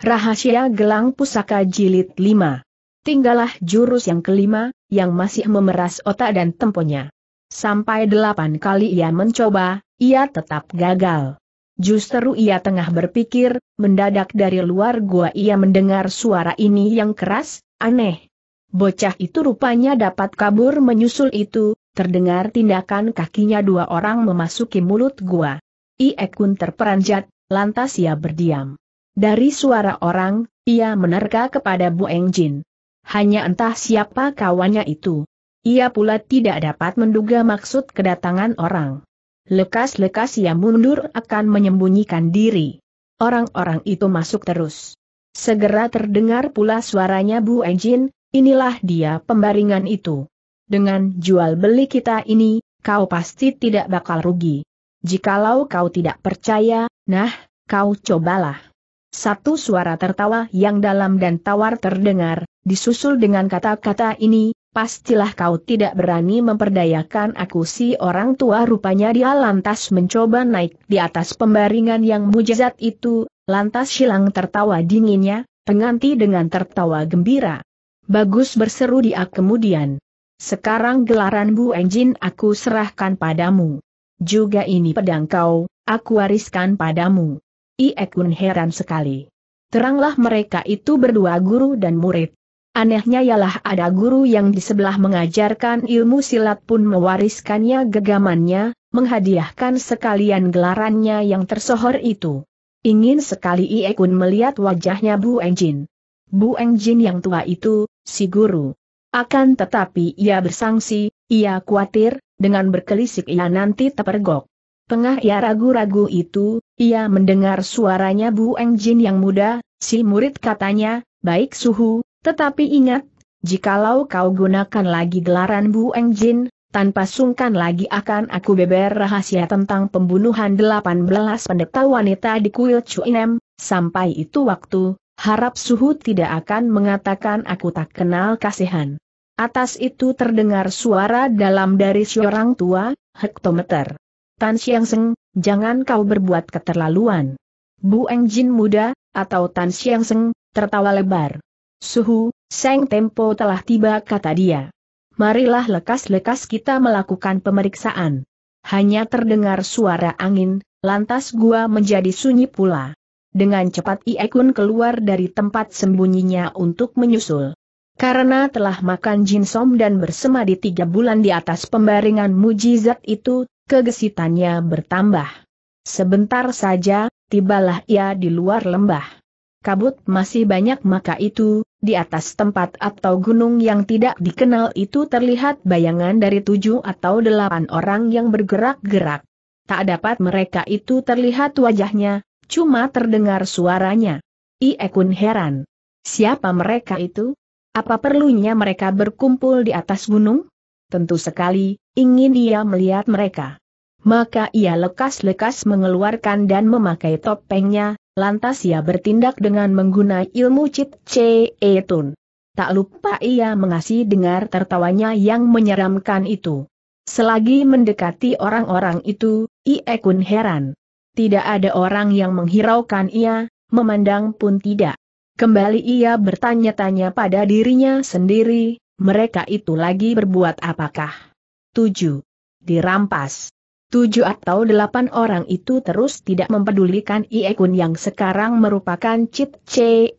Rahasia Gelang Pusaka Jilid 5. Tinggallah jurus yang kelima, yang masih memeras otak dan temponya. Sampai delapan kali ia mencoba, ia tetap gagal. Justru ia tengah berpikir, mendadak dari luar gua ia mendengar suara ini yang keras, aneh. Bocah itu rupanya dapat kabur menyusul itu, terdengar tindakan kakinya dua orang memasuki mulut gua. Iekun terperanjat, lantas ia berdiam. Dari suara orang, ia menerka kepada Bu Engjin. Hanya entah siapa kawannya itu. Ia pula tidak dapat menduga maksud kedatangan orang. Lekas-lekas ia mundur akan menyembunyikan diri. Orang-orang itu masuk terus. Segera terdengar pula suaranya Bu Jin, inilah dia pembaringan itu. Dengan jual beli kita ini, kau pasti tidak bakal rugi. Jikalau kau tidak percaya, nah, kau cobalah. Satu suara tertawa yang dalam dan tawar terdengar, disusul dengan kata-kata ini, pastilah kau tidak berani memperdayakan aku si orang tua rupanya dia lantas mencoba naik di atas pembaringan yang mujizat itu, lantas silang tertawa dinginnya, penganti dengan tertawa gembira. Bagus berseru dia kemudian. Sekarang gelaran Bu Enjin aku serahkan padamu. Juga ini pedang kau, aku wariskan padamu. Iekun heran sekali. Teranglah mereka itu berdua guru dan murid. Anehnya ialah ada guru yang di sebelah mengajarkan ilmu silat pun mewariskannya gegamannya, menghadiahkan sekalian gelarannya yang tersohor itu. Ingin sekali Iekun melihat wajahnya Bu Enjin. Bu Enjin yang tua itu, si guru. Akan tetapi ia bersangsi, ia khawatir, dengan berkelisik ia nanti terpergok. Tengah ia ragu-ragu itu, ia mendengar suaranya Bu Engjin yang muda, si murid katanya, baik suhu, tetapi ingat, jikalau kau gunakan lagi gelaran Bu Engjin, tanpa sungkan lagi akan aku beber rahasia tentang pembunuhan 18 pendeta wanita di kuil Cuinem, sampai itu waktu, harap suhu tidak akan mengatakan aku tak kenal kasihan. Atas itu terdengar suara dalam dari seorang tua, hektometer. Tan Xiang Seng, jangan kau berbuat keterlaluan. Bu Eng Jin muda, atau Tan Xiang Seng, tertawa lebar. Suhu, Seng Tempo telah tiba kata dia. Marilah lekas-lekas kita melakukan pemeriksaan. Hanya terdengar suara angin, lantas gua menjadi sunyi pula. Dengan cepat Iekun keluar dari tempat sembunyinya untuk menyusul. Karena telah makan jinsom dan bersemadi tiga bulan di atas pembaringan mujizat itu, kegesitannya bertambah. Sebentar saja, tibalah ia di luar lembah. Kabut masih banyak maka itu, di atas tempat atau gunung yang tidak dikenal itu terlihat bayangan dari tujuh atau delapan orang yang bergerak-gerak. Tak dapat mereka itu terlihat wajahnya, cuma terdengar suaranya. Iekun heran. Siapa mereka itu? Apa perlunya mereka berkumpul di atas gunung? Tentu sekali, ingin ia melihat mereka. Maka ia lekas-lekas mengeluarkan dan memakai topengnya, lantas ia bertindak dengan menggunakan ilmu Cit Ce Tun. Tak lupa ia mengasih dengar tertawanya yang menyeramkan itu. Selagi mendekati orang-orang itu, ia Kun heran. Tidak ada orang yang menghiraukan ia, memandang pun tidak. Kembali ia bertanya-tanya pada dirinya sendiri, mereka itu lagi berbuat apakah? 7. Dirampas. Tujuh atau delapan orang itu terus tidak mempedulikan Ie Kun yang sekarang merupakan Cit Cee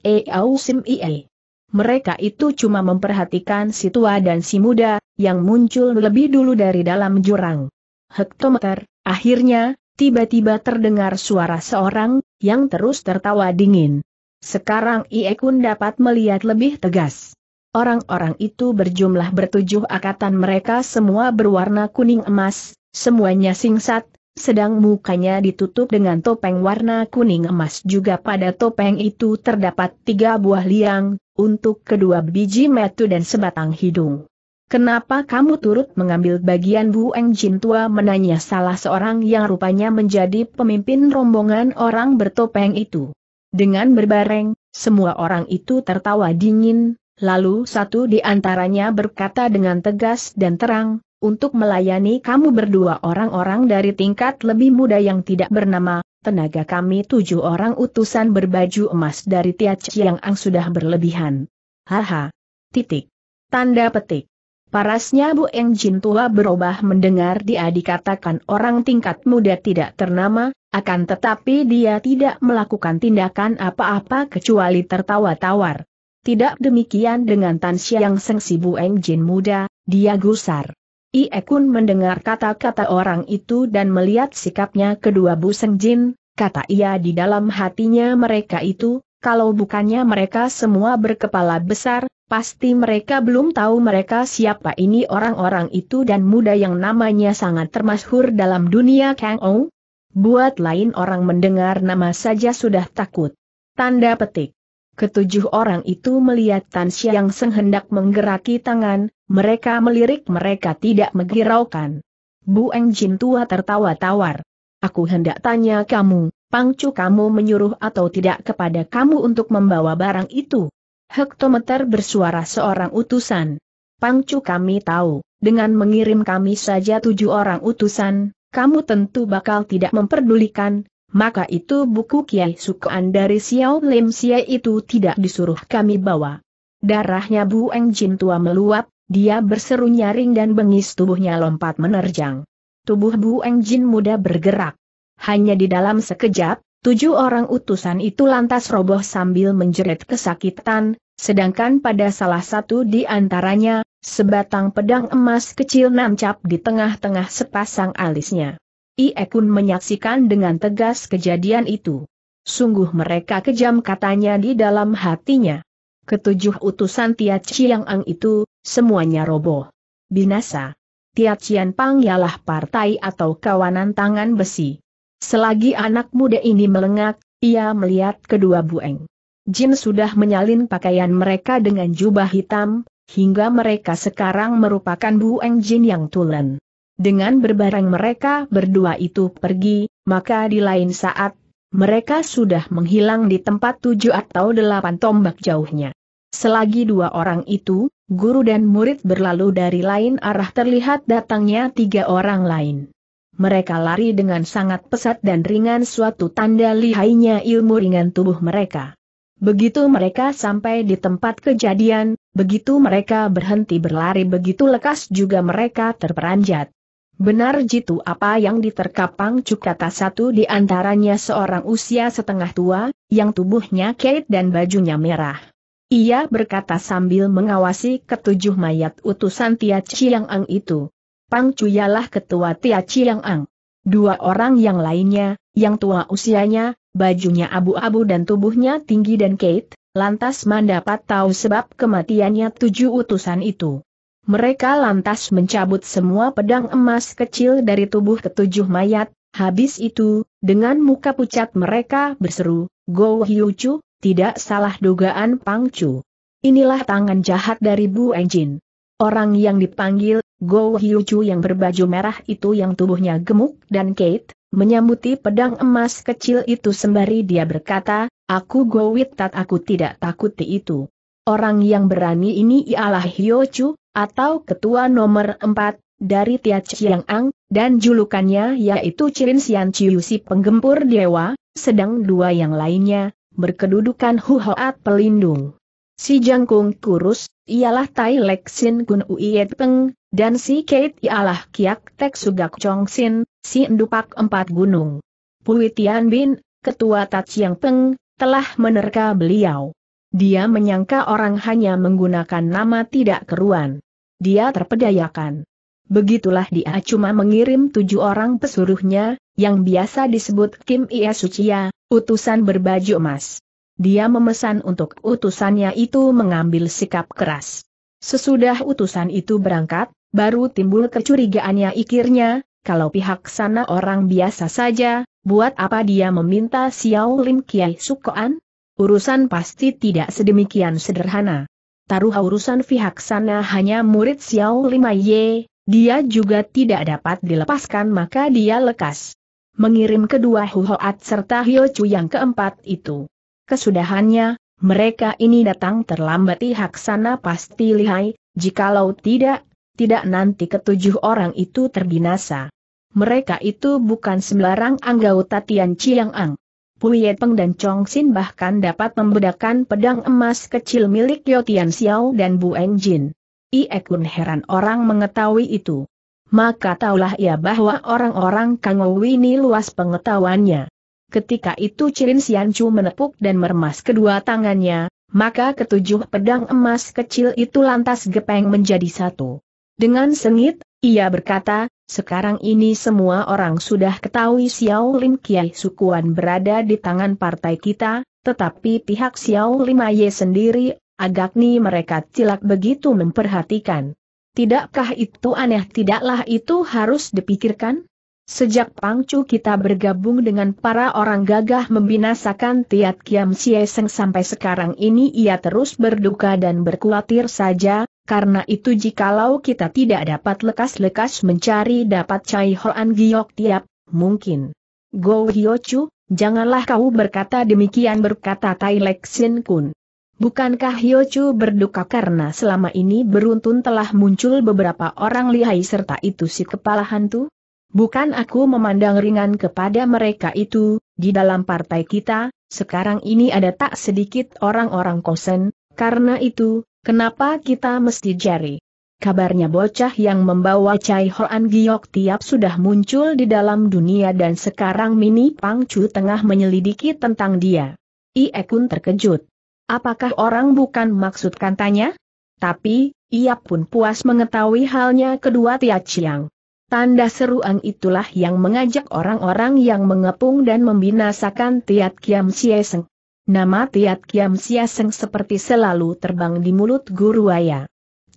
Sim Ie. Mereka itu cuma memperhatikan si tua dan si muda, yang muncul lebih dulu dari dalam jurang. Hektometer, akhirnya, tiba-tiba terdengar suara seorang, yang terus tertawa dingin. Sekarang Iekun dapat melihat lebih tegas. Orang-orang itu berjumlah bertujuh akatan mereka semua berwarna kuning emas, Semuanya singkat, sedang mukanya ditutup dengan topeng warna kuning emas juga pada topeng itu terdapat tiga buah liang, untuk kedua biji metu dan sebatang hidung. Kenapa kamu turut mengambil bagian Bu Eng Jin Tua menanya salah seorang yang rupanya menjadi pemimpin rombongan orang bertopeng itu. Dengan berbareng, semua orang itu tertawa dingin, lalu satu di antaranya berkata dengan tegas dan terang, untuk melayani kamu berdua orang-orang dari tingkat lebih muda yang tidak bernama, tenaga kami tujuh orang utusan berbaju emas dari Tiat Chiang Ang sudah berlebihan. Haha. Titik. Tanda petik. Parasnya Bu Eng Jin tua berubah mendengar dia dikatakan orang tingkat muda tidak ternama, akan tetapi dia tidak melakukan tindakan apa-apa kecuali tertawa tawar. Tidak demikian dengan Tan Xiang Seng si Bu Eng Jin muda, dia gusar. Ie mendengar kata-kata orang itu dan melihat sikapnya kedua Bu Seng Jin, kata ia di dalam hatinya mereka itu, kalau bukannya mereka semua berkepala besar, pasti mereka belum tahu mereka siapa ini orang-orang itu dan muda yang namanya sangat termasyhur dalam dunia Kang Ou. Buat lain orang mendengar nama saja sudah takut. Tanda petik. Ketujuh orang itu melihat Tan Xiang Seng hendak menggeraki tangan, mereka melirik mereka tidak menghiraukan. Bu Eng Jin tua tertawa tawar. Aku hendak tanya kamu, Pangcu kamu menyuruh atau tidak kepada kamu untuk membawa barang itu? Hektometer bersuara seorang utusan. Pangcu kami tahu, dengan mengirim kami saja tujuh orang utusan, kamu tentu bakal tidak memperdulikan, maka itu buku Kiai Sukoan dari Xiao Lim Xie itu tidak disuruh kami bawa. Darahnya Bu Eng Jin tua meluap, dia berseru nyaring dan bengis tubuhnya lompat menerjang. Tubuh Bu Jin muda bergerak. Hanya di dalam sekejap, tujuh orang utusan itu lantas roboh sambil menjerit kesakitan, sedangkan pada salah satu di antaranya, sebatang pedang emas kecil nancap di tengah-tengah sepasang alisnya. Iekun menyaksikan dengan tegas kejadian itu. Sungguh mereka kejam katanya di dalam hatinya. Ketujuh utusan Tia Chiang Ang itu, semuanya roboh. Binasa. Tiacian Pang ialah partai atau kawanan tangan besi. Selagi anak muda ini melengak, ia melihat kedua bueng. Jin sudah menyalin pakaian mereka dengan jubah hitam, hingga mereka sekarang merupakan bueng Jin yang tulen. Dengan berbareng mereka berdua itu pergi, maka di lain saat, mereka sudah menghilang di tempat tujuh atau delapan tombak jauhnya. Selagi dua orang itu, guru dan murid berlalu dari lain arah terlihat datangnya tiga orang lain. Mereka lari dengan sangat pesat dan ringan suatu tanda lihainya ilmu ringan tubuh mereka. Begitu mereka sampai di tempat kejadian, begitu mereka berhenti berlari begitu lekas juga mereka terperanjat. Benar jitu apa yang diterkapang cuk kata satu di antaranya seorang usia setengah tua, yang tubuhnya kait dan bajunya merah. Ia berkata sambil mengawasi ketujuh mayat utusan Tia Chiang Ang itu. Pang Cuyalah ketua Tia Chiang Ang. Dua orang yang lainnya, yang tua usianya, bajunya abu-abu dan tubuhnya tinggi dan Kate, lantas mendapat tahu sebab kematiannya tujuh utusan itu. Mereka lantas mencabut semua pedang emas kecil dari tubuh ketujuh mayat, habis itu, dengan muka pucat mereka berseru, Go Hiu Chu, tidak salah dugaan Pang Chu. Inilah tangan jahat dari Bu Enjin. Orang yang dipanggil, Go Chu yang berbaju merah itu yang tubuhnya gemuk dan Kate, menyambuti pedang emas kecil itu sembari dia berkata, Aku Go Witat aku tidak takuti itu. Orang yang berani ini ialah Chu, atau ketua nomor 4, dari Tia Chiang Ang, dan julukannya yaitu Cirin Sian Chiu si penggempur dewa, sedang dua yang lainnya, berkedudukan Huhoat pelindung. Si Jangkung Kurus, ialah Tai Lek Sin Kun Peng, dan si Kate ialah Kiak Tek Sugak Chong Sin, si Endupak Empat Gunung. Pui Tian Bin, Ketua Tat Peng, telah menerka beliau. Dia menyangka orang hanya menggunakan nama tidak keruan. Dia terpedayakan. Begitulah dia cuma mengirim tujuh orang pesuruhnya, yang biasa disebut Kim Ia Sucia, ya, utusan berbaju emas. Dia memesan untuk utusannya itu mengambil sikap keras. Sesudah utusan itu berangkat, baru timbul kecurigaannya ikirnya, kalau pihak sana orang biasa saja, buat apa dia meminta Xiao Lim Kiai Sukoan? Urusan pasti tidak sedemikian sederhana. Taruh urusan pihak sana hanya murid Xiao Lim Ye, dia juga tidak dapat dilepaskan maka dia lekas. Mengirim kedua Huhoat serta Hyochu yang keempat itu. Kesudahannya, mereka ini datang terlambat pihak sana pasti lihai, jikalau tidak, tidak nanti ketujuh orang itu terbinasa. Mereka itu bukan sembarang anggota Tian Chiang-ang. Puye Peng dan Chong Xin bahkan dapat membedakan pedang emas kecil milik Yotian Xiao dan Bu Enjin. Iekun heran orang mengetahui itu. Maka taulah ia bahwa orang-orang Kangou ini luas pengetahuannya. Ketika itu Cirin Siancu menepuk dan meremas kedua tangannya, maka ketujuh pedang emas kecil itu lantas gepeng menjadi satu. Dengan sengit, ia berkata, sekarang ini semua orang sudah ketahui Xiao Lim Kiai Sukuan berada di tangan partai kita, tetapi pihak Xiao Aye sendiri Agak nih mereka cilak begitu memperhatikan. Tidakkah itu aneh tidaklah itu harus dipikirkan? Sejak Pangcu kita bergabung dengan para orang gagah membinasakan Tiat Kiam Sieseng sampai sekarang ini ia terus berduka dan berkhawatir saja, karena itu jikalau kita tidak dapat lekas-lekas mencari dapat Cai Hoan Giok Tiap, mungkin. Go Hyo Chu, janganlah kau berkata demikian berkata Tai Lek Sin Kun. Bukankah Hyochu berduka karena selama ini beruntun telah muncul beberapa orang lihai serta itu si kepala hantu? Bukan aku memandang ringan kepada mereka itu, di dalam partai kita, sekarang ini ada tak sedikit orang-orang kosen, karena itu, kenapa kita mesti jari? Kabarnya bocah yang membawa Chai Hoan Giok tiap sudah muncul di dalam dunia dan sekarang Mini Pangcu tengah menyelidiki tentang dia. Iekun terkejut. Apakah orang bukan maksudkan tanya? Tapi, ia pun puas mengetahui halnya kedua Tia Chiang. Tanda seruang itulah yang mengajak orang-orang yang mengepung dan membinasakan Tiat Kiam Sieseng. Nama Tiat Kiam Sieseng seperti selalu terbang di mulut guru Waya.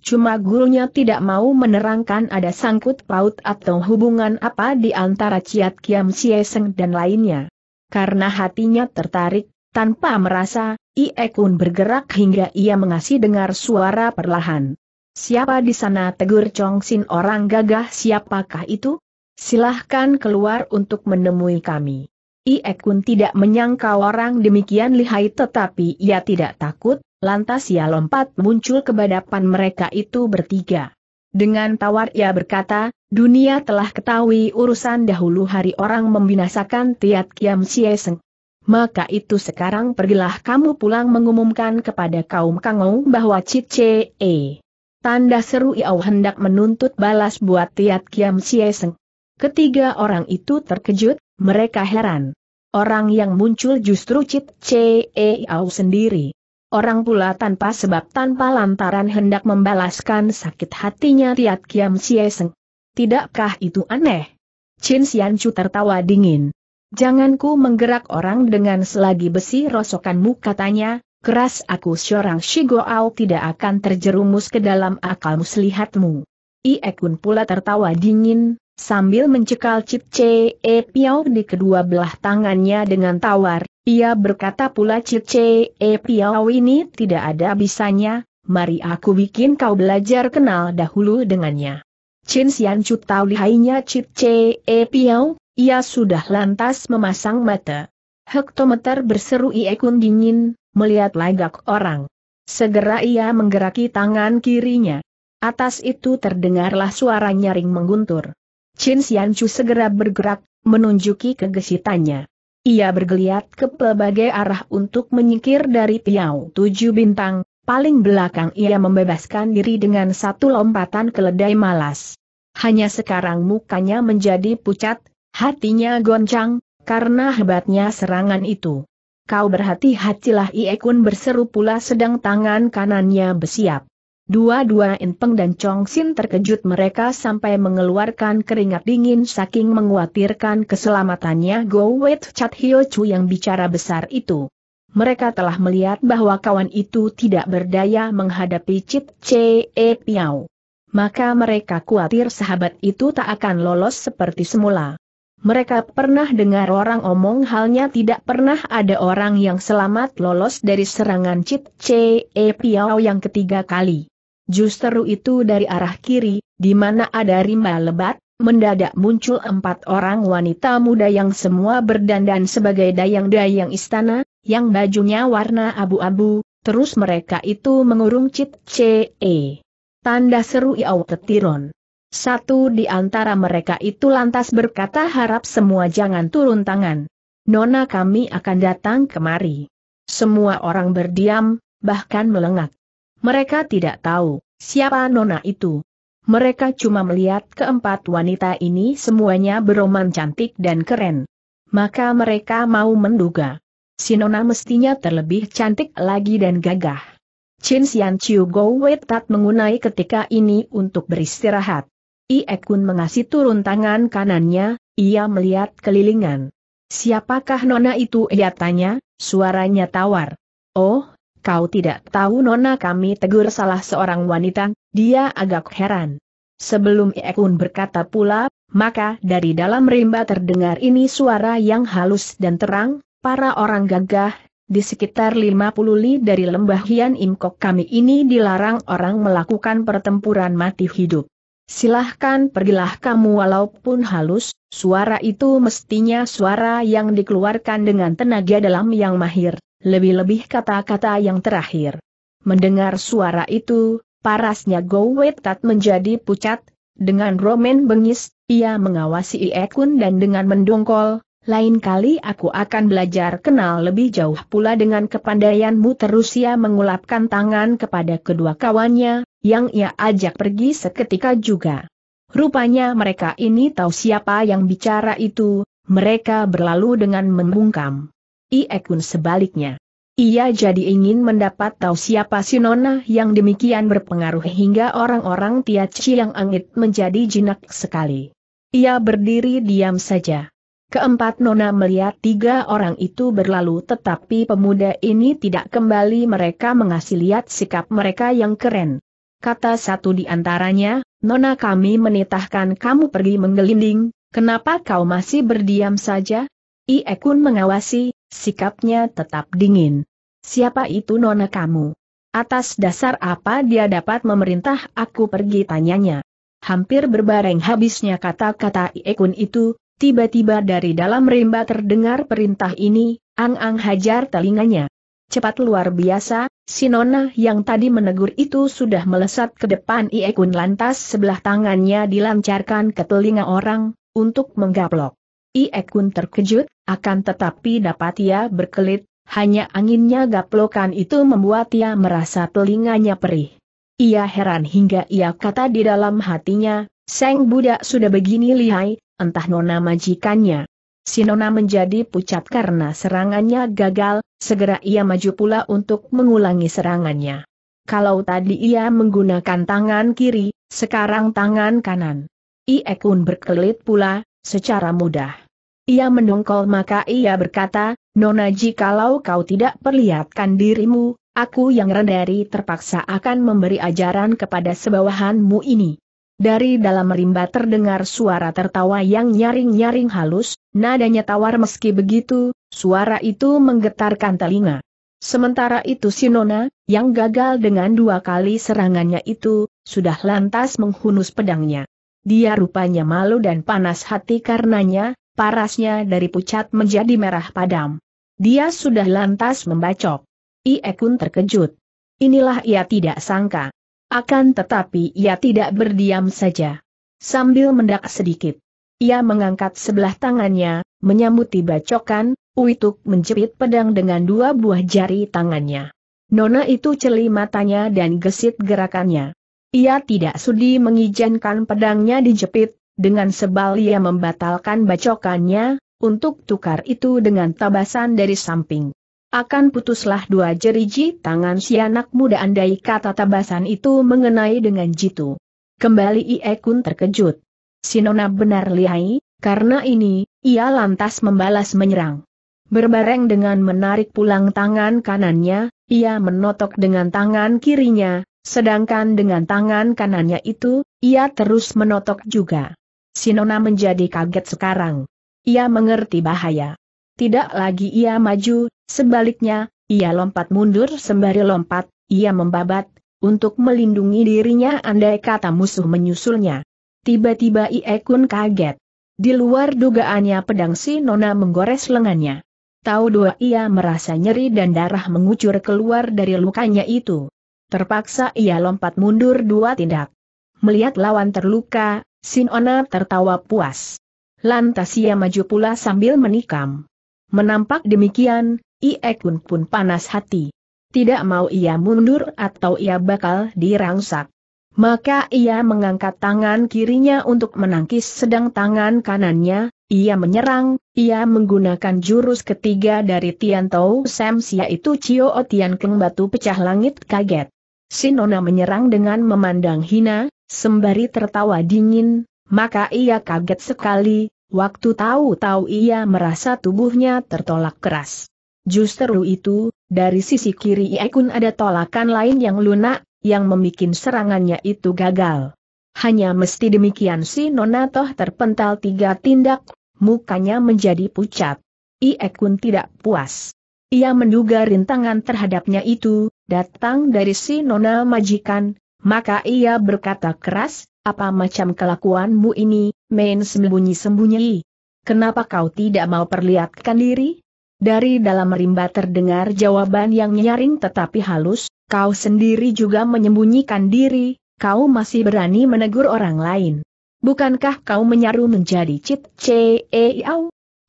Cuma gurunya tidak mau menerangkan ada sangkut paut atau hubungan apa di antara Ciat Kiam Sieseng dan lainnya. Karena hatinya tertarik, tanpa merasa, Iekun bergerak hingga ia mengasih dengar suara perlahan. Siapa di sana tegur Chong Sin orang gagah siapakah itu? Silahkan keluar untuk menemui kami. Iekun tidak menyangka orang demikian lihai tetapi ia tidak takut, lantas ia lompat muncul ke badapan mereka itu bertiga. Dengan tawar ia berkata, dunia telah ketahui urusan dahulu hari orang membinasakan Tiat Kiam Sieseng, maka itu sekarang pergilah kamu pulang mengumumkan kepada kaum Kangou bahwa Cice E. Tanda seru Iau hendak menuntut balas buat Tiat Kiam Sieseng. Ketiga orang itu terkejut, mereka heran. Orang yang muncul justru Cit C. E Iau sendiri. Orang pula tanpa sebab tanpa lantaran hendak membalaskan sakit hatinya Tiat Kiam Sieseng. Tidakkah itu aneh? Chin Chu tertawa dingin. Jangan ku menggerak orang dengan selagi besi rosokanmu katanya, keras aku seorang Shigoao tidak akan terjerumus ke dalam akal muslihatmu. Iekun pula tertawa dingin, sambil mencekal Cip Che E Piao di kedua belah tangannya dengan tawar, ia berkata pula Cip Che E Piao ini tidak ada bisanya, mari aku bikin kau belajar kenal dahulu dengannya. Chin Sian Chu tahu lihainya Cip Che e Piao, ia sudah lantas memasang mata. Hektometer berseru Iekun dingin, melihat lagak orang. Segera ia menggeraki tangan kirinya. Atas itu terdengarlah suara nyaring mengguntur. Chin Xianchu segera bergerak, menunjuki kegesitannya. Ia bergeliat ke pelbagai arah untuk menyingkir dari Tiau Tujuh Bintang, paling belakang ia membebaskan diri dengan satu lompatan keledai malas. Hanya sekarang mukanya menjadi pucat, Hatinya goncang, karena hebatnya serangan itu. Kau berhati-hatilah Iekun berseru pula sedang tangan kanannya bersiap. Dua-dua Inpeng dan Chong terkejut mereka sampai mengeluarkan keringat dingin saking menguatirkan keselamatannya Go Wait Chat Hyo Chu yang bicara besar itu. Mereka telah melihat bahwa kawan itu tidak berdaya menghadapi Chit Che E Piao. Maka mereka khawatir sahabat itu tak akan lolos seperti semula. Mereka pernah dengar orang omong halnya tidak pernah ada orang yang selamat lolos dari serangan Cit Chee Piao yang ketiga kali. Justru itu dari arah kiri, di mana ada rimba lebat, mendadak muncul empat orang wanita muda yang semua berdandan sebagai dayang-dayang istana, yang bajunya warna abu-abu, terus mereka itu mengurung Cit Chee. Tanda seru Iau Tetiron. Satu di antara mereka itu lantas berkata harap semua jangan turun tangan. Nona kami akan datang kemari. Semua orang berdiam, bahkan melengak. Mereka tidak tahu siapa Nona itu. Mereka cuma melihat keempat wanita ini semuanya beroman cantik dan keren. Maka mereka mau menduga. Si Nona mestinya terlebih cantik lagi dan gagah. Chin Sian Chiu Go Wei Tat mengunai ketika ini untuk beristirahat. Iekun mengasih turun tangan kanannya, ia melihat kelilingan. Siapakah nona itu ia tanya, suaranya tawar. Oh, kau tidak tahu nona kami tegur salah seorang wanita, dia agak heran. Sebelum Iekun berkata pula, maka dari dalam rimba terdengar ini suara yang halus dan terang, para orang gagah, di sekitar 50 li dari lembah Hian Imkok kami ini dilarang orang melakukan pertempuran mati hidup. Silahkan pergilah kamu walaupun halus, suara itu mestinya suara yang dikeluarkan dengan tenaga dalam yang mahir, lebih-lebih kata-kata yang terakhir. Mendengar suara itu, parasnya Gowetat menjadi pucat, dengan romen bengis, ia mengawasi Iekun dan dengan mendongkol, lain kali aku akan belajar kenal lebih jauh pula dengan kepandaianmu terus ia mengulapkan tangan kepada kedua kawannya, yang ia ajak pergi seketika juga. Rupanya mereka ini tahu siapa yang bicara itu, mereka berlalu dengan membungkam. Iekun sebaliknya. Ia jadi ingin mendapat tahu siapa si Nona yang demikian berpengaruh hingga orang-orang Tiaci yang angit menjadi jinak sekali. Ia berdiri diam saja. Keempat Nona melihat tiga orang itu berlalu tetapi pemuda ini tidak kembali mereka mengasih lihat sikap mereka yang keren. Kata satu di antaranya, Nona kami menitahkan kamu pergi menggelinding, kenapa kau masih berdiam saja? Iekun mengawasi, sikapnya tetap dingin. Siapa itu Nona kamu? Atas dasar apa dia dapat memerintah aku pergi tanyanya? Hampir berbareng habisnya kata-kata Iekun itu, Tiba-tiba dari dalam rimba terdengar perintah ini, Ang-Ang hajar telinganya. Cepat luar biasa, si Nona yang tadi menegur itu sudah melesat ke depan Iekun lantas sebelah tangannya dilancarkan ke telinga orang, untuk menggaplok. Iekun terkejut, akan tetapi dapat ia berkelit, hanya anginnya gaplokan itu membuat ia merasa telinganya perih. Ia heran hingga ia kata di dalam hatinya, Seng Buddha sudah begini lihai, entah nona majikannya. Si Nona menjadi pucat karena serangannya gagal, segera ia maju pula untuk mengulangi serangannya. Kalau tadi ia menggunakan tangan kiri, sekarang tangan kanan. Iekun berkelit pula, secara mudah. Ia mendongkol maka ia berkata, Nona jikalau kau tidak perlihatkan dirimu, aku yang rendari terpaksa akan memberi ajaran kepada sebawahanmu ini. Dari dalam rimba terdengar suara tertawa yang nyaring-nyaring halus, nadanya tawar meski begitu, suara itu menggetarkan telinga. Sementara itu Sinona, yang gagal dengan dua kali serangannya itu, sudah lantas menghunus pedangnya. Dia rupanya malu dan panas hati karenanya, parasnya dari pucat menjadi merah padam. Dia sudah lantas membacok. Iekun terkejut. Inilah ia tidak sangka, akan tetapi ia tidak berdiam saja. Sambil mendak sedikit, ia mengangkat sebelah tangannya, menyambuti bacokan, Uituk menjepit pedang dengan dua buah jari tangannya. Nona itu celi matanya dan gesit gerakannya. Ia tidak sudi mengizinkan pedangnya dijepit, dengan sebal ia membatalkan bacokannya, untuk tukar itu dengan tabasan dari samping akan putuslah dua jeriji tangan si anak muda andai kata tabasan itu mengenai dengan jitu. Kembali Ie Kun terkejut. Sinona benar lihai, karena ini, ia lantas membalas menyerang. Berbareng dengan menarik pulang tangan kanannya, ia menotok dengan tangan kirinya, sedangkan dengan tangan kanannya itu, ia terus menotok juga. Sinona menjadi kaget sekarang. Ia mengerti bahaya. Tidak lagi ia maju, Sebaliknya, ia lompat mundur sembari lompat, ia membabat, untuk melindungi dirinya andai kata musuh menyusulnya. Tiba-tiba kun kaget. Di luar dugaannya pedang si Nona menggores lengannya. Tahu dua ia merasa nyeri dan darah mengucur keluar dari lukanya itu. Terpaksa ia lompat mundur dua tindak. Melihat lawan terluka, Sinona tertawa puas. Lantas ia maju pula sambil menikam. Menampak demikian, Iekun pun panas hati. Tidak mau ia mundur atau ia bakal dirangsak. Maka ia mengangkat tangan kirinya untuk menangkis sedang tangan kanannya, ia menyerang, ia menggunakan jurus ketiga dari Tiantou Sems yaitu Cio Tian Keng Batu Pecah Langit Kaget. Sinona menyerang dengan memandang hina, sembari tertawa dingin, maka ia kaget sekali, waktu tahu-tahu ia merasa tubuhnya tertolak keras. Justru itu, dari sisi kiri Iekun ada tolakan lain yang lunak, yang memikin serangannya itu gagal. Hanya mesti demikian si Nona Toh terpental tiga tindak, mukanya menjadi pucat. Iekun tidak puas. Ia menduga rintangan terhadapnya itu, datang dari si Nona majikan, maka ia berkata keras, apa macam kelakuanmu ini, main sembunyi-sembunyi. Kenapa kau tidak mau perlihatkan diri? Dari dalam rimba terdengar jawaban yang nyaring tetapi halus, kau sendiri juga menyembunyikan diri, kau masih berani menegur orang lain. Bukankah kau menyaru menjadi cit c e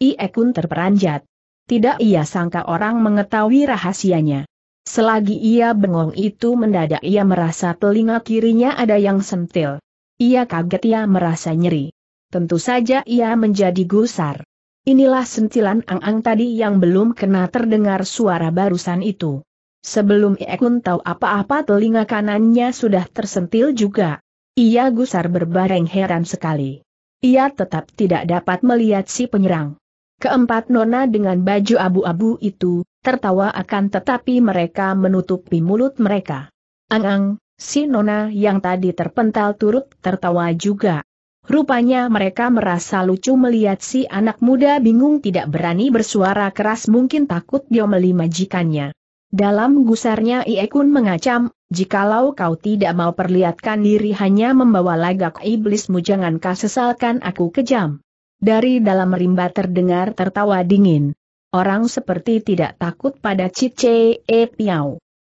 Iekun terperanjat. Tidak ia sangka orang mengetahui rahasianya. Selagi ia bengong itu mendadak ia merasa telinga kirinya ada yang sentil. Ia kaget ia merasa nyeri. Tentu saja ia menjadi gusar. Inilah sentilan ang-ang tadi yang belum kena terdengar suara barusan itu. Sebelum Iekun tahu apa-apa telinga kanannya sudah tersentil juga. Ia gusar berbareng heran sekali. Ia tetap tidak dapat melihat si penyerang. Keempat nona dengan baju abu-abu itu, tertawa akan tetapi mereka menutupi mulut mereka. Ang-ang, si nona yang tadi terpental turut tertawa juga. Rupanya mereka merasa lucu melihat si anak muda bingung tidak berani bersuara keras mungkin takut dia melimajikannya. Dalam gusarnya Iekun mengacam, jikalau kau tidak mau perlihatkan diri hanya membawa lagak iblismu jangan kau sesalkan aku kejam. Dari dalam rimba terdengar tertawa dingin. Orang seperti tidak takut pada Cice E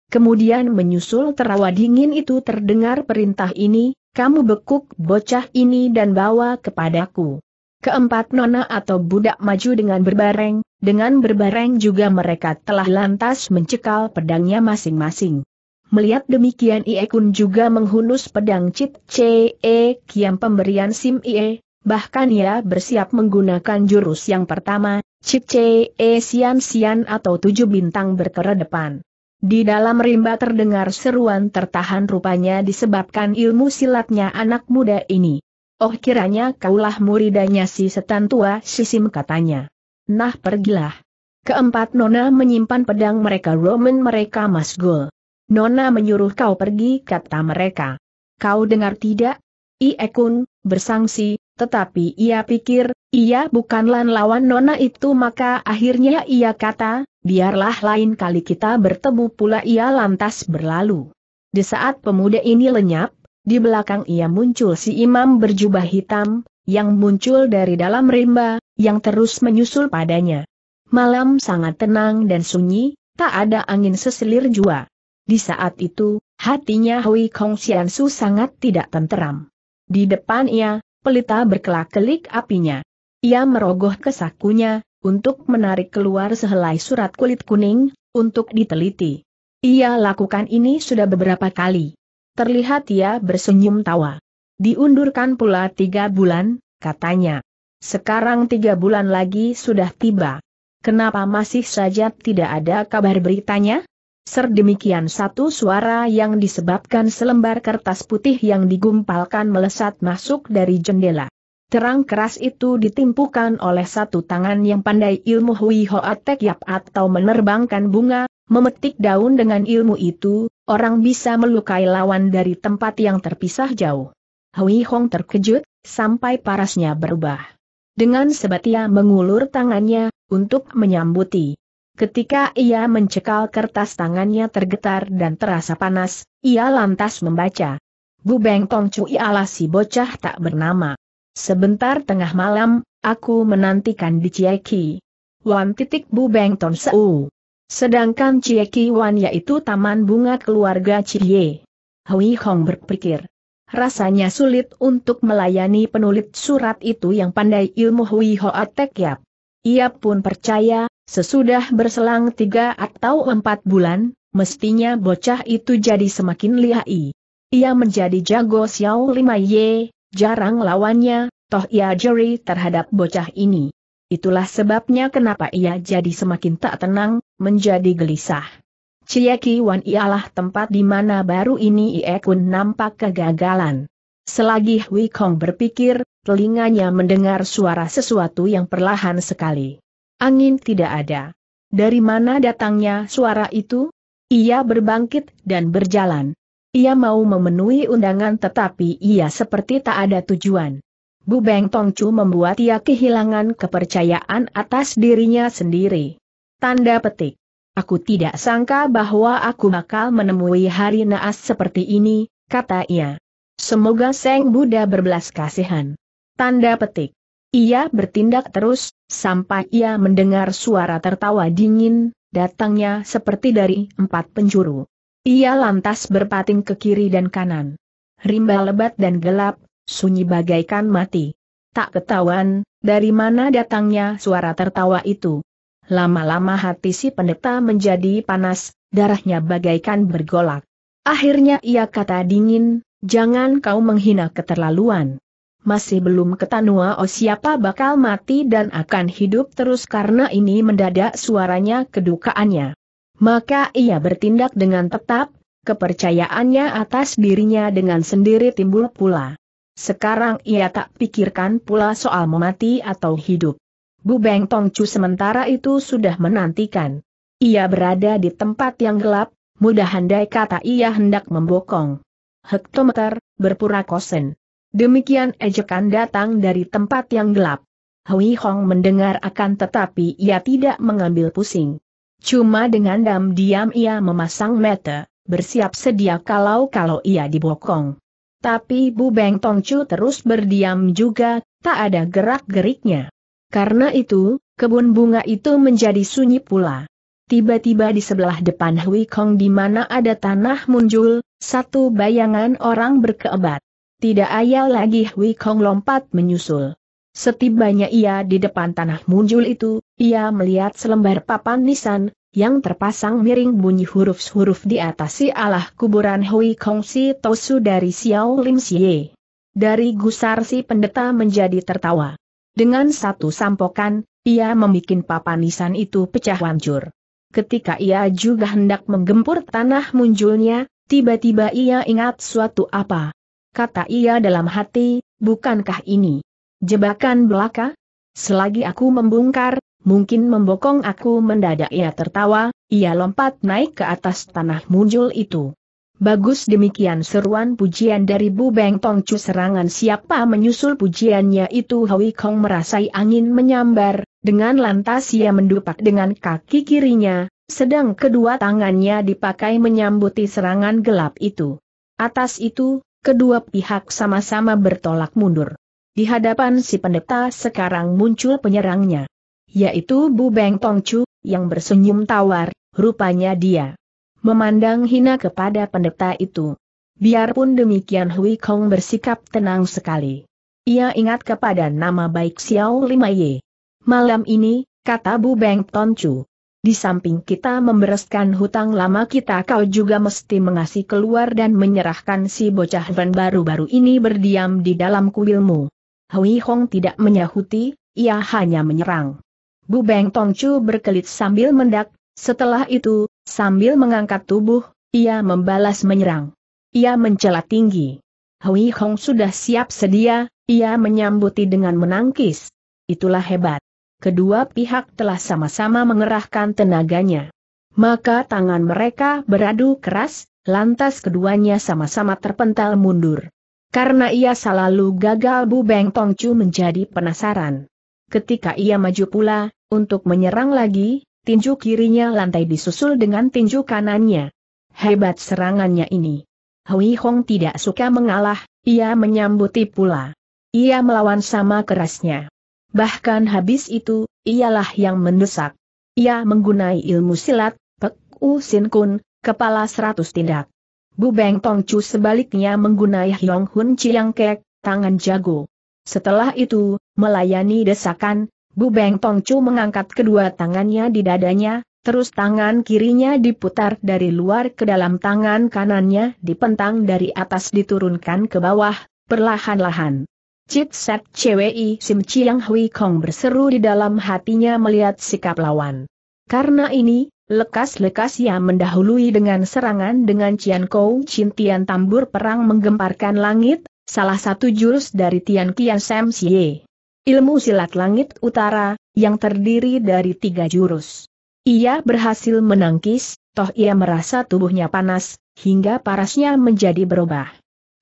Kemudian menyusul terawa dingin itu terdengar perintah ini, kamu bekuk bocah ini dan bawa kepadaku. Keempat nona atau budak maju dengan berbareng, dengan berbareng juga mereka telah lantas mencekal pedangnya masing-masing. Melihat demikian Ie Kun juga menghunus pedang Cip Ce e, Kiam pemberian Sim Ie, bahkan ia bersiap menggunakan jurus yang pertama, Cip Ce e Sian Sian atau tujuh bintang berkera di dalam rimba terdengar seruan tertahan rupanya disebabkan ilmu silatnya anak muda ini. Oh kiranya kaulah muridanya si setan tua Sisim katanya. Nah pergilah. Keempat Nona menyimpan pedang mereka Roman mereka Masgul. Nona menyuruh kau pergi kata mereka. Kau dengar tidak? Iekun, bersangsi, tetapi ia pikir, ia bukanlah lawan Nona itu maka akhirnya ia kata, biarlah lain kali kita bertemu pula ia lantas berlalu. Di saat pemuda ini lenyap, di belakang ia muncul si imam berjubah hitam, yang muncul dari dalam rimba, yang terus menyusul padanya. Malam sangat tenang dan sunyi, tak ada angin seselir jua. Di saat itu, hatinya Hui Kong Xiansu sangat tidak tenteram. Di depan ia, pelita berkelak-kelik apinya. Ia merogoh kesakunya untuk menarik keluar sehelai surat kulit kuning, untuk diteliti. Ia lakukan ini sudah beberapa kali. Terlihat ia bersenyum tawa. Diundurkan pula tiga bulan, katanya. Sekarang tiga bulan lagi sudah tiba. Kenapa masih saja tidak ada kabar beritanya? Serdemikian satu suara yang disebabkan selembar kertas putih yang digumpalkan melesat masuk dari jendela. Terang keras itu ditimpukan oleh satu tangan yang pandai ilmu Hui Hoa yap atau menerbangkan bunga, memetik daun dengan ilmu itu, orang bisa melukai lawan dari tempat yang terpisah jauh. Hui Hong terkejut, sampai parasnya berubah. Dengan sebat ia mengulur tangannya, untuk menyambuti. Ketika ia mencekal kertas tangannya tergetar dan terasa panas, ia lantas membaca. Bu Beng Tong Cui ala si bocah tak bernama. Sebentar tengah malam, aku menantikan di Cieki. Wan titik Bu Bengton Seu. Sedangkan Cieki Wan yaitu Taman Bunga Keluarga Cie. Hui Hong berpikir. Rasanya sulit untuk melayani penulis surat itu yang pandai ilmu Hui Hoa Yap. Ia pun percaya, sesudah berselang tiga atau empat bulan, mestinya bocah itu jadi semakin lihai. Ia menjadi jago Xiao Lima Ye, jarang lawannya, toh ia jeri terhadap bocah ini. Itulah sebabnya kenapa ia jadi semakin tak tenang, menjadi gelisah. Ciyaki Wan ialah tempat di mana baru ini ia Kun nampak kegagalan. Selagi Hui Kong berpikir, telinganya mendengar suara sesuatu yang perlahan sekali. Angin tidak ada. Dari mana datangnya suara itu? Ia berbangkit dan berjalan. Ia mau memenuhi undangan tetapi ia seperti tak ada tujuan. Bu Beng Tongcu membuat ia kehilangan kepercayaan atas dirinya sendiri. Tanda petik. Aku tidak sangka bahwa aku bakal menemui hari naas seperti ini, kata ia. Semoga Seng Buddha berbelas kasihan. Tanda petik. Ia bertindak terus, sampai ia mendengar suara tertawa dingin, datangnya seperti dari empat penjuru. Ia lantas berpating ke kiri dan kanan. Rimba lebat dan gelap, sunyi bagaikan mati. Tak ketahuan, dari mana datangnya suara tertawa itu. Lama-lama hati si pendeta menjadi panas, darahnya bagaikan bergolak. Akhirnya ia kata dingin, jangan kau menghina keterlaluan. Masih belum ketanua oh siapa bakal mati dan akan hidup terus karena ini mendadak suaranya kedukaannya maka ia bertindak dengan tetap, kepercayaannya atas dirinya dengan sendiri timbul pula. Sekarang ia tak pikirkan pula soal memati atau hidup. Bu Beng Tongcu sementara itu sudah menantikan. Ia berada di tempat yang gelap, mudah-handai kata ia hendak membokong. Hektometer, berpura kosen. Demikian ejekan datang dari tempat yang gelap. Hui Hong mendengar akan tetapi ia tidak mengambil pusing. Cuma dengan dam-diam ia memasang mata, bersiap sedia kalau-kalau ia dibokong. Tapi Bu Beng Tongcu terus berdiam juga, tak ada gerak-geriknya. Karena itu, kebun bunga itu menjadi sunyi pula. Tiba-tiba di sebelah depan Hui Kong di mana ada tanah muncul, satu bayangan orang berkeebat. Tidak ayal lagi Hui Kong lompat menyusul. Setibanya ia di depan tanah muncul itu, ia melihat selembar papan nisan, yang terpasang miring bunyi huruf-huruf di atas si alah kuburan Hui Kong Si Tosu dari Xiao Lim Xie. Dari gusar si pendeta menjadi tertawa. Dengan satu sampokan, ia membuat papan nisan itu pecah hancur. Ketika ia juga hendak menggempur tanah munculnya, tiba-tiba ia ingat suatu apa. Kata ia dalam hati, bukankah ini Jebakan belaka? Selagi aku membongkar, mungkin membokong aku mendadak ia tertawa, ia lompat naik ke atas tanah muncul itu. Bagus demikian seruan pujian dari Bu Beng Tongcu serangan siapa menyusul pujiannya itu Hwi Kong merasai angin menyambar, dengan lantas ia mendupak dengan kaki kirinya, sedang kedua tangannya dipakai menyambuti serangan gelap itu. Atas itu, kedua pihak sama-sama bertolak mundur. Di hadapan si pendeta sekarang muncul penyerangnya. Yaitu Bu Beng Tongcu, yang bersenyum tawar, rupanya dia memandang hina kepada pendeta itu. Biarpun demikian Hui Kong bersikap tenang sekali. Ia ingat kepada nama baik Xiao Lima Ye. Malam ini, kata Bu Beng Tongcu, di samping kita membereskan hutang lama kita kau juga mesti mengasih keluar dan menyerahkan si bocah ban baru-baru ini berdiam di dalam kuilmu. Hui Hong tidak menyahuti, ia hanya menyerang. Bu Beng Tong Chu berkelit sambil mendak, setelah itu, sambil mengangkat tubuh, ia membalas menyerang. Ia mencela tinggi. Hui Hong sudah siap sedia, ia menyambuti dengan menangkis. Itulah hebat. Kedua pihak telah sama-sama mengerahkan tenaganya. Maka tangan mereka beradu keras, lantas keduanya sama-sama terpental mundur. Karena ia selalu gagal Bu Beng Tong Chu menjadi penasaran. Ketika ia maju pula, untuk menyerang lagi, tinju kirinya lantai disusul dengan tinju kanannya. Hebat serangannya ini. Hui Hong tidak suka mengalah, ia menyambuti pula. Ia melawan sama kerasnya. Bahkan habis itu, ialah yang mendesak. Ia menggunai ilmu silat, Pek U Sin Kun, kepala seratus tindak. Bu Beng Tong Chu sebaliknya menggunai Hyong Hun Chiang Kek, tangan jago. Setelah itu, melayani desakan, Bu Beng Tong Chu mengangkat kedua tangannya di dadanya, terus tangan kirinya diputar dari luar ke dalam tangan kanannya dipentang dari atas diturunkan ke bawah, perlahan-lahan. Chipset Set Cwi Sim Chiang Hui Kong berseru di dalam hatinya melihat sikap lawan. Karena ini, Lekas-lekas ia mendahului dengan serangan dengan Cian Kou Chin Tian Tambur Perang menggemparkan langit, salah satu jurus dari Tian Kian Sam Xie. Ilmu silat langit utara, yang terdiri dari tiga jurus. Ia berhasil menangkis, toh ia merasa tubuhnya panas, hingga parasnya menjadi berubah.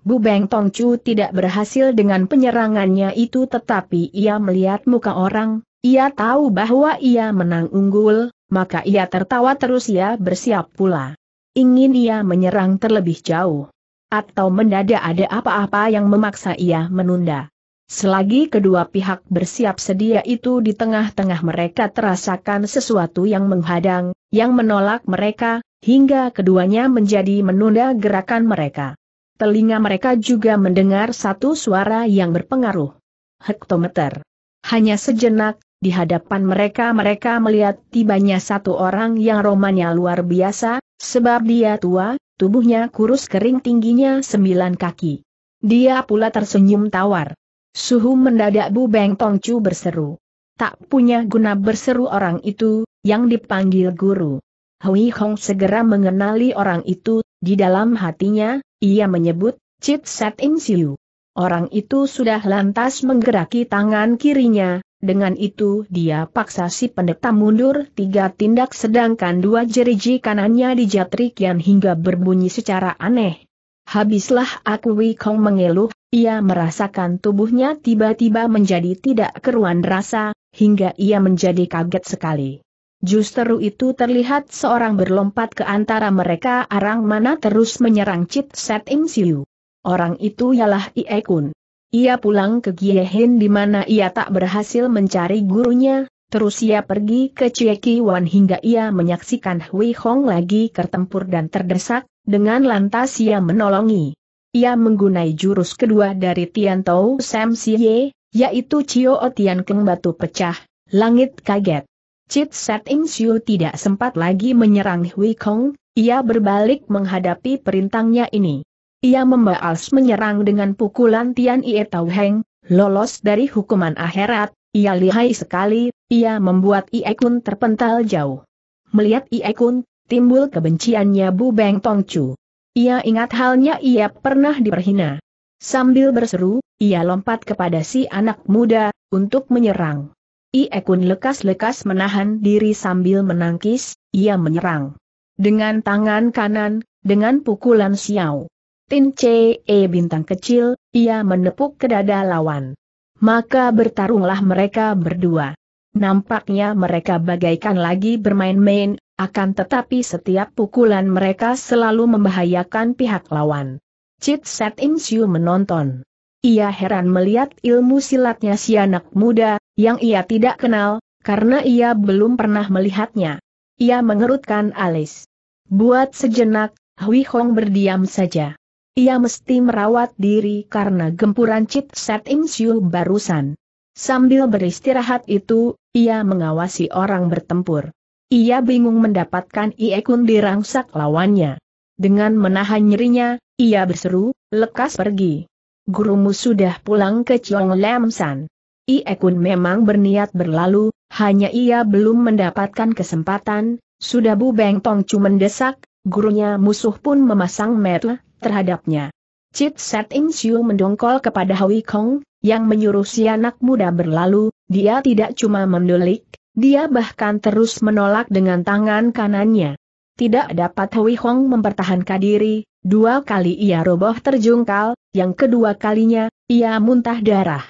Bu Beng Tong Chu tidak berhasil dengan penyerangannya itu tetapi ia melihat muka orang, ia tahu bahwa ia menang unggul, maka ia tertawa terus ia bersiap pula. Ingin ia menyerang terlebih jauh. Atau mendadak ada apa-apa yang memaksa ia menunda. Selagi kedua pihak bersiap sedia itu di tengah-tengah mereka terasakan sesuatu yang menghadang, yang menolak mereka, hingga keduanya menjadi menunda gerakan mereka. Telinga mereka juga mendengar satu suara yang berpengaruh. Hektometer. Hanya sejenak, di hadapan mereka mereka melihat tibanya satu orang yang romanya luar biasa, sebab dia tua, tubuhnya kurus kering tingginya sembilan kaki. Dia pula tersenyum tawar. Suhu mendadak Bu Beng Tong Tongcu berseru. Tak punya guna berseru orang itu, yang dipanggil guru. Hui Hong segera mengenali orang itu, di dalam hatinya, ia menyebut, Chit Set In Siu. Orang itu sudah lantas menggeraki tangan kirinya, dengan itu dia paksa si pendeta mundur tiga tindak sedangkan dua jeriji kanannya dijatrikian hingga berbunyi secara aneh. Habislah aku Wikong mengeluh, ia merasakan tubuhnya tiba-tiba menjadi tidak keruan rasa, hingga ia menjadi kaget sekali. Justru itu terlihat seorang berlompat ke antara mereka arang mana terus menyerang chit Set Im Siu. Orang itu ialah Iekun. Ia pulang ke Giehen di mana ia tak berhasil mencari gurunya, terus ia pergi ke Cieki Wan hingga ia menyaksikan Hui Hong lagi tertempur dan terdesak, dengan lantas ia menolongi. Ia menggunai jurus kedua dari Tian Tou Sam Ye, yaitu O Tian Keng Batu Pecah, Langit Kaget. Chit Set Ing Siu tidak sempat lagi menyerang Hui Kong, ia berbalik menghadapi perintangnya ini. Ia membalas menyerang dengan pukulan Tian Ie Tau Heng, lolos dari hukuman akhirat, ia lihai sekali, ia membuat Ie Kun terpental jauh. Melihat Ie Kun, timbul kebenciannya Bu Beng Tong Chu. Ia ingat halnya ia pernah diperhina. Sambil berseru, ia lompat kepada si anak muda, untuk menyerang. Ie Kun lekas-lekas menahan diri sambil menangkis, ia menyerang. Dengan tangan kanan, dengan pukulan siau. Tin C E bintang kecil, ia menepuk ke dada lawan. Maka bertarunglah mereka berdua. Nampaknya mereka bagaikan lagi bermain-main, akan tetapi setiap pukulan mereka selalu membahayakan pihak lawan. Chit Set Im Siu menonton. Ia heran melihat ilmu silatnya si anak muda, yang ia tidak kenal, karena ia belum pernah melihatnya. Ia mengerutkan alis. Buat sejenak, Hui Hong berdiam saja. Ia mesti merawat diri karena gempuran chip Set Im barusan. Sambil beristirahat itu, ia mengawasi orang bertempur. Ia bingung mendapatkan Iekun dirangsak lawannya. Dengan menahan nyerinya, ia berseru, lekas pergi. Gurumu sudah pulang ke Chong Lam San. Iekun memang berniat berlalu, hanya ia belum mendapatkan kesempatan, sudah Bu Beng Tong desak, mendesak, gurunya musuh pun memasang merah, terhadapnya. Cit Set In Siu mendongkol kepada Hui Kong, yang menyuruh si anak muda berlalu, dia tidak cuma mendulik, dia bahkan terus menolak dengan tangan kanannya. Tidak dapat Hui Hong mempertahankan diri, dua kali ia roboh terjungkal, yang kedua kalinya, ia muntah darah.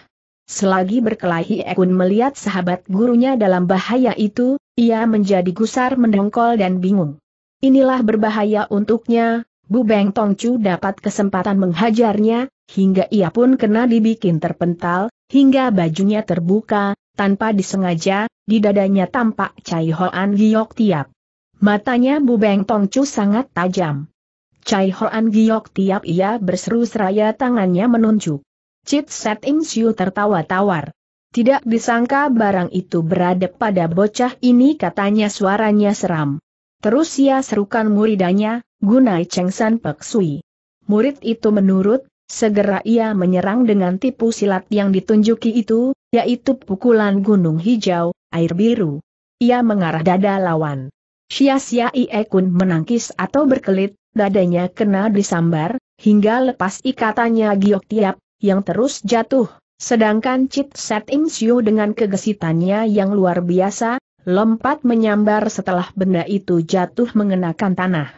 Selagi berkelahi Ekun melihat sahabat gurunya dalam bahaya itu, ia menjadi gusar mendongkol dan bingung. Inilah berbahaya untuknya, Bu Beng Tongcu dapat kesempatan menghajarnya, hingga ia pun kena dibikin terpental, hingga bajunya terbuka, tanpa disengaja, di dadanya tampak Cai Hoan Giok Tiap. Matanya Bu Beng Tongcu sangat tajam. Cai Hoan Giok Tiap ia berseru seraya tangannya menunjuk. Cit Set Im Siu tertawa tawar. Tidak disangka barang itu berada pada bocah ini katanya suaranya seram. Terus ia serukan muridannya, Gunai Cheng San Pek Sui. Murid itu menurut, segera ia menyerang dengan tipu silat yang ditunjuki itu, yaitu pukulan gunung hijau, air biru. Ia mengarah dada lawan. Sia-sia Ie Kun menangkis atau berkelit, dadanya kena disambar, hingga lepas ikatannya giok tiap, yang terus jatuh. Sedangkan Chit Set Im Siu dengan kegesitannya yang luar biasa, lompat menyambar setelah benda itu jatuh mengenakan tanah.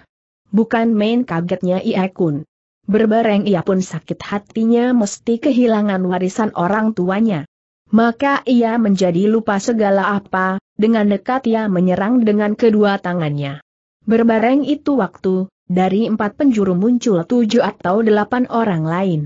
Bukan main kagetnya Ia Kun. Berbareng ia pun sakit hatinya mesti kehilangan warisan orang tuanya. Maka ia menjadi lupa segala apa, dengan dekat ia menyerang dengan kedua tangannya. Berbareng itu waktu, dari empat penjuru muncul tujuh atau delapan orang lain.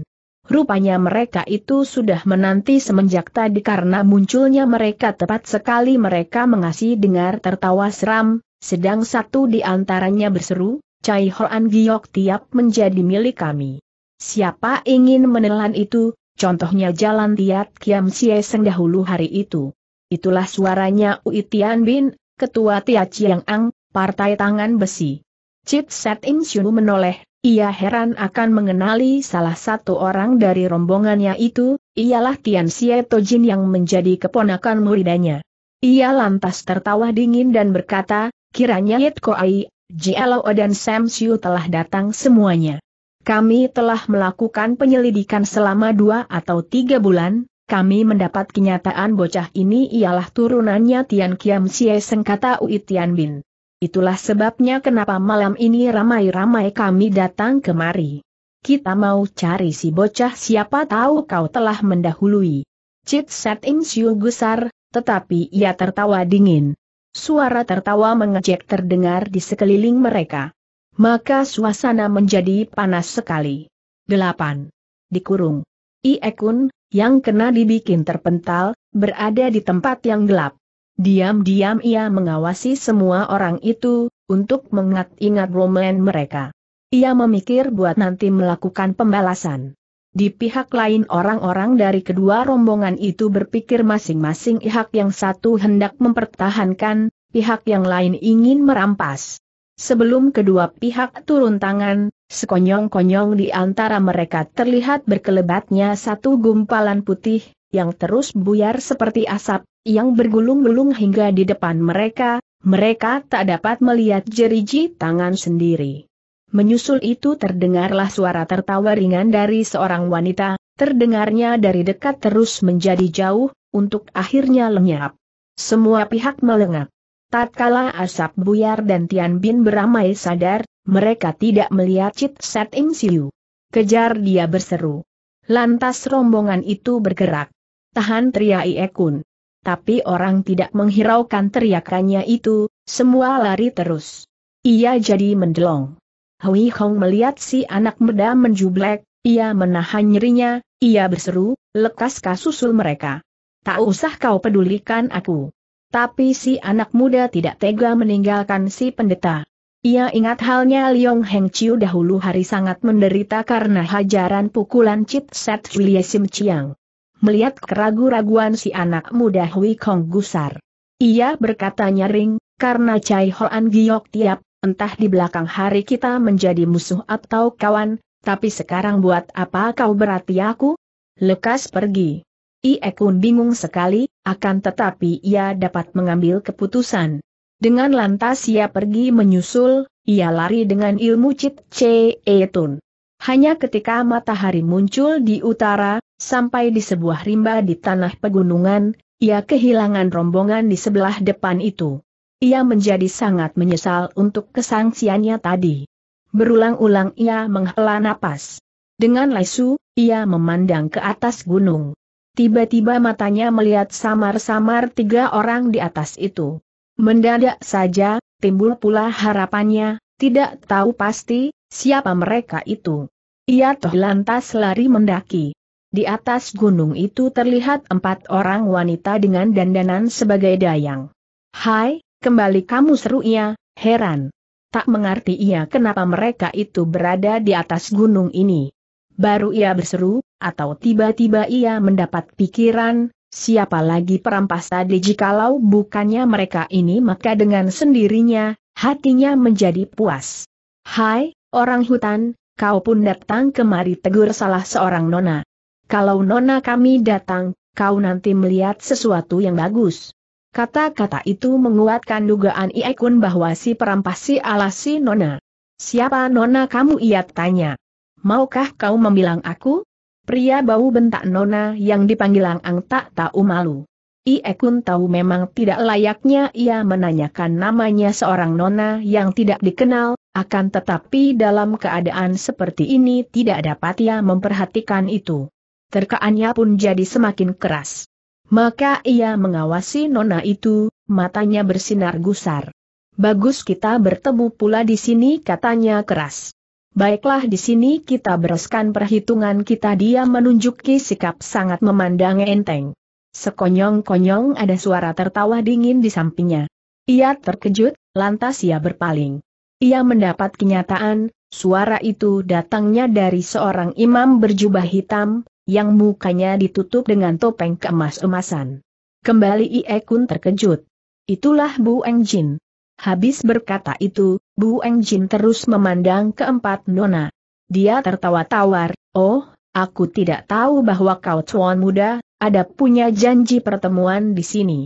Rupanya mereka itu sudah menanti semenjak tadi karena munculnya mereka tepat sekali mereka mengasih dengar tertawa seram, sedang satu di antaranya berseru, Cai Hoan Giok tiap menjadi milik kami. Siapa ingin menelan itu, contohnya jalan Tiat Kiam Seng dahulu hari itu. Itulah suaranya Ui Tian Bin, Ketua Tia Chiang Ang, Partai Tangan Besi. Chit Set Im Xiu menoleh ia heran akan mengenali salah satu orang dari rombongannya itu, ialah Tian Xie Tojin yang menjadi keponakan muridannya. Ia lantas tertawa dingin dan berkata, kiranya Yit Koai, Jielo dan Sam Siu telah datang semuanya. Kami telah melakukan penyelidikan selama dua atau tiga bulan, kami mendapat kenyataan bocah ini ialah turunannya Tian Kiam Xie Sengkata Ui Tian Bin. Itulah sebabnya kenapa malam ini ramai-ramai kami datang kemari. Kita mau cari si bocah siapa tahu kau telah mendahului. Cit Set Im gusar, tetapi ia tertawa dingin. Suara tertawa mengejek terdengar di sekeliling mereka. Maka suasana menjadi panas sekali. 8. Dikurung. Iekun, yang kena dibikin terpental, berada di tempat yang gelap. Diam-diam ia mengawasi semua orang itu, untuk mengingat-ingat roman mereka. Ia memikir buat nanti melakukan pembalasan. Di pihak lain orang-orang dari kedua rombongan itu berpikir masing-masing pihak yang satu hendak mempertahankan, pihak yang lain ingin merampas. Sebelum kedua pihak turun tangan, sekonyong-konyong di antara mereka terlihat berkelebatnya satu gumpalan putih, yang terus buyar seperti asap, yang bergulung-gulung hingga di depan mereka, mereka tak dapat melihat jeriji tangan sendiri. Menyusul itu terdengarlah suara tertawa ringan dari seorang wanita, terdengarnya dari dekat terus menjadi jauh, untuk akhirnya lenyap. Semua pihak melengak. Tatkala asap buyar dan Tian Bin beramai sadar, mereka tidak melihat Chit Set Ing Siu. Kejar dia berseru. Lantas rombongan itu bergerak. Tahan Triai Ekun tapi orang tidak menghiraukan teriakannya itu, semua lari terus. Ia jadi mendelong. Hui Hong melihat si anak muda menjublek, ia menahan nyerinya, ia berseru, lekas kasusul mereka. Tak usah kau pedulikan aku. Tapi si anak muda tidak tega meninggalkan si pendeta. Ia ingat halnya Liong Heng Chiu dahulu hari sangat menderita karena hajaran pukulan Chit Set Julia Sim Chiang melihat keragu-raguan si anak muda Hui Kong gusar. Ia berkata nyaring, karena Chai Hoan Giok tiap, entah di belakang hari kita menjadi musuh atau kawan, tapi sekarang buat apa kau berarti aku? Lekas pergi. Ie Kun bingung sekali, akan tetapi ia dapat mengambil keputusan. Dengan lantas ia pergi menyusul, ia lari dengan ilmu Cit Ce Tun. Hanya ketika matahari muncul di utara, sampai di sebuah rimba di tanah pegunungan, ia kehilangan rombongan di sebelah depan itu. Ia menjadi sangat menyesal untuk kesangsiannya tadi. Berulang-ulang ia menghela napas. Dengan lesu, ia memandang ke atas gunung. Tiba-tiba matanya melihat samar-samar tiga orang di atas itu. Mendadak saja, timbul pula harapannya, tidak tahu pasti, Siapa mereka itu? Ia toh lantas lari mendaki. Di atas gunung itu terlihat empat orang wanita dengan dandanan sebagai dayang. Hai, kembali kamu seru ia, heran. Tak mengerti ia kenapa mereka itu berada di atas gunung ini. Baru ia berseru, atau tiba-tiba ia mendapat pikiran, siapa lagi perampas tadi jikalau bukannya mereka ini maka dengan sendirinya, hatinya menjadi puas. Hai, Orang hutan, kau pun datang kemari tegur salah seorang nona. Kalau nona kami datang, kau nanti melihat sesuatu yang bagus. Kata-kata itu menguatkan dugaan Iekun bahwa si perampas si alas si Nona. Siapa Nona kamu ia tanya. Maukah kau membilang aku? Pria bau bentak Nona yang dipanggil Ang tak tahu malu. Iekun tahu memang tidak layaknya ia menanyakan namanya seorang Nona yang tidak dikenal, akan tetapi dalam keadaan seperti ini tidak dapat ia memperhatikan itu. Terkaannya pun jadi semakin keras. Maka ia mengawasi nona itu, matanya bersinar gusar. Bagus kita bertemu pula di sini katanya keras. Baiklah di sini kita bereskan perhitungan kita dia menunjuki sikap sangat memandang enteng. Sekonyong-konyong ada suara tertawa dingin di sampingnya. Ia terkejut, lantas ia berpaling. Ia mendapat kenyataan, suara itu datangnya dari seorang imam berjubah hitam, yang mukanya ditutup dengan topeng keemas-emasan. Kembali Ie Kun terkejut. Itulah Bu Eng Jin. Habis berkata itu, Bu Eng Jin terus memandang keempat nona. Dia tertawa tawar, oh, aku tidak tahu bahwa kau tuan muda, ada punya janji pertemuan di sini.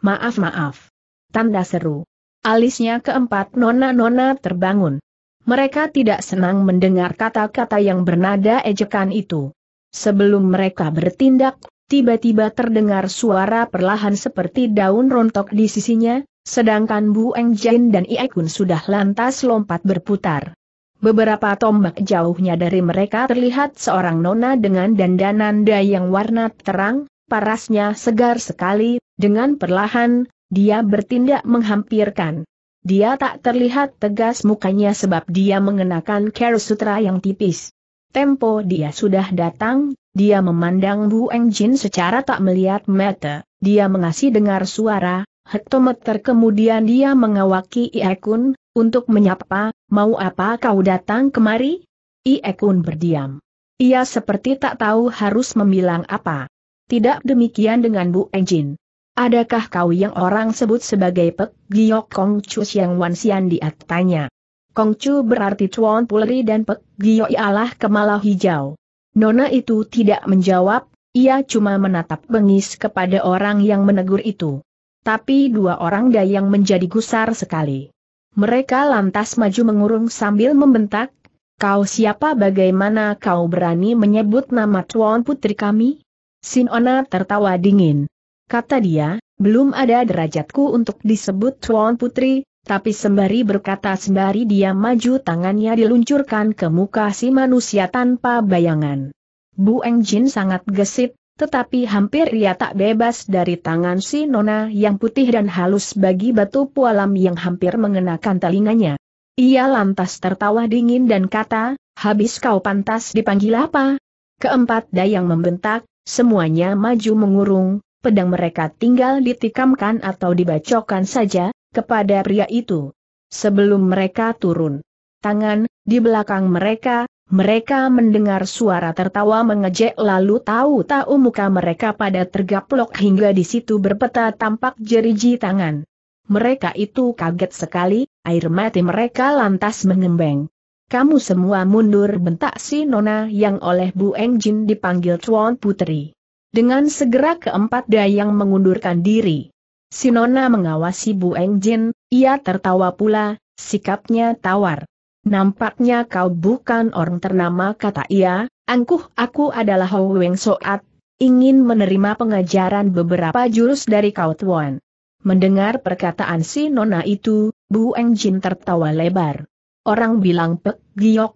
Maaf maaf. Tanda seru. Alisnya keempat nona-nona terbangun. Mereka tidak senang mendengar kata-kata yang bernada ejekan itu. Sebelum mereka bertindak, tiba-tiba terdengar suara perlahan seperti daun rontok di sisinya, sedangkan Bu Eng Jin dan Ie Kun sudah lantas lompat berputar. Beberapa tombak jauhnya dari mereka terlihat seorang nona dengan dandanan yang warna terang, parasnya segar sekali, dengan perlahan, dia bertindak menghampirkan. Dia tak terlihat tegas mukanya sebab dia mengenakan care sutra yang tipis. Tempo dia sudah datang, dia memandang Bu Engjin secara tak melihat mata, dia mengasih dengar suara, hektometer kemudian dia mengawaki Iekun, untuk menyapa, mau apa kau datang kemari? Iekun berdiam. Ia seperti tak tahu harus membilang apa. Tidak demikian dengan Bu Enjin. Adakah kau yang orang sebut sebagai Pek Giok Kong Chu Siang Wan Sian dia Kong Chu berarti Tuan Pulri dan Pek Giok ialah kemala hijau. Nona itu tidak menjawab, ia cuma menatap bengis kepada orang yang menegur itu. Tapi dua orang dayang menjadi gusar sekali. Mereka lantas maju mengurung sambil membentak, Kau siapa bagaimana kau berani menyebut nama Tuan Putri kami? Sinona tertawa dingin. Kata dia, belum ada derajatku untuk disebut Tuan Putri, tapi sembari berkata sembari dia maju tangannya diluncurkan ke muka si manusia tanpa bayangan. Bu Engjin sangat gesit, tetapi hampir ia tak bebas dari tangan si nona yang putih dan halus bagi batu pualam yang hampir mengenakan telinganya. Ia lantas tertawa dingin dan kata, habis kau pantas dipanggil apa? Keempat dayang membentak, semuanya maju mengurung, pedang mereka tinggal ditikamkan atau dibacokan saja, kepada pria itu. Sebelum mereka turun tangan, di belakang mereka, mereka mendengar suara tertawa mengejek lalu tahu-tahu muka mereka pada tergaplok hingga di situ berpeta tampak jeriji tangan. Mereka itu kaget sekali, air mati mereka lantas mengembeng. Kamu semua mundur bentak si Nona yang oleh Bu Engjin dipanggil Tuan Putri. Dengan segera keempat dayang mengundurkan diri. Sinona mengawasi Bu Engjin, ia tertawa pula, sikapnya tawar. Nampaknya kau bukan orang ternama kata ia, angkuh aku adalah Hou Weng Soat, ingin menerima pengajaran beberapa jurus dari kau tuan. Mendengar perkataan si Nona itu, Bu Engjin tertawa lebar. Orang bilang Pek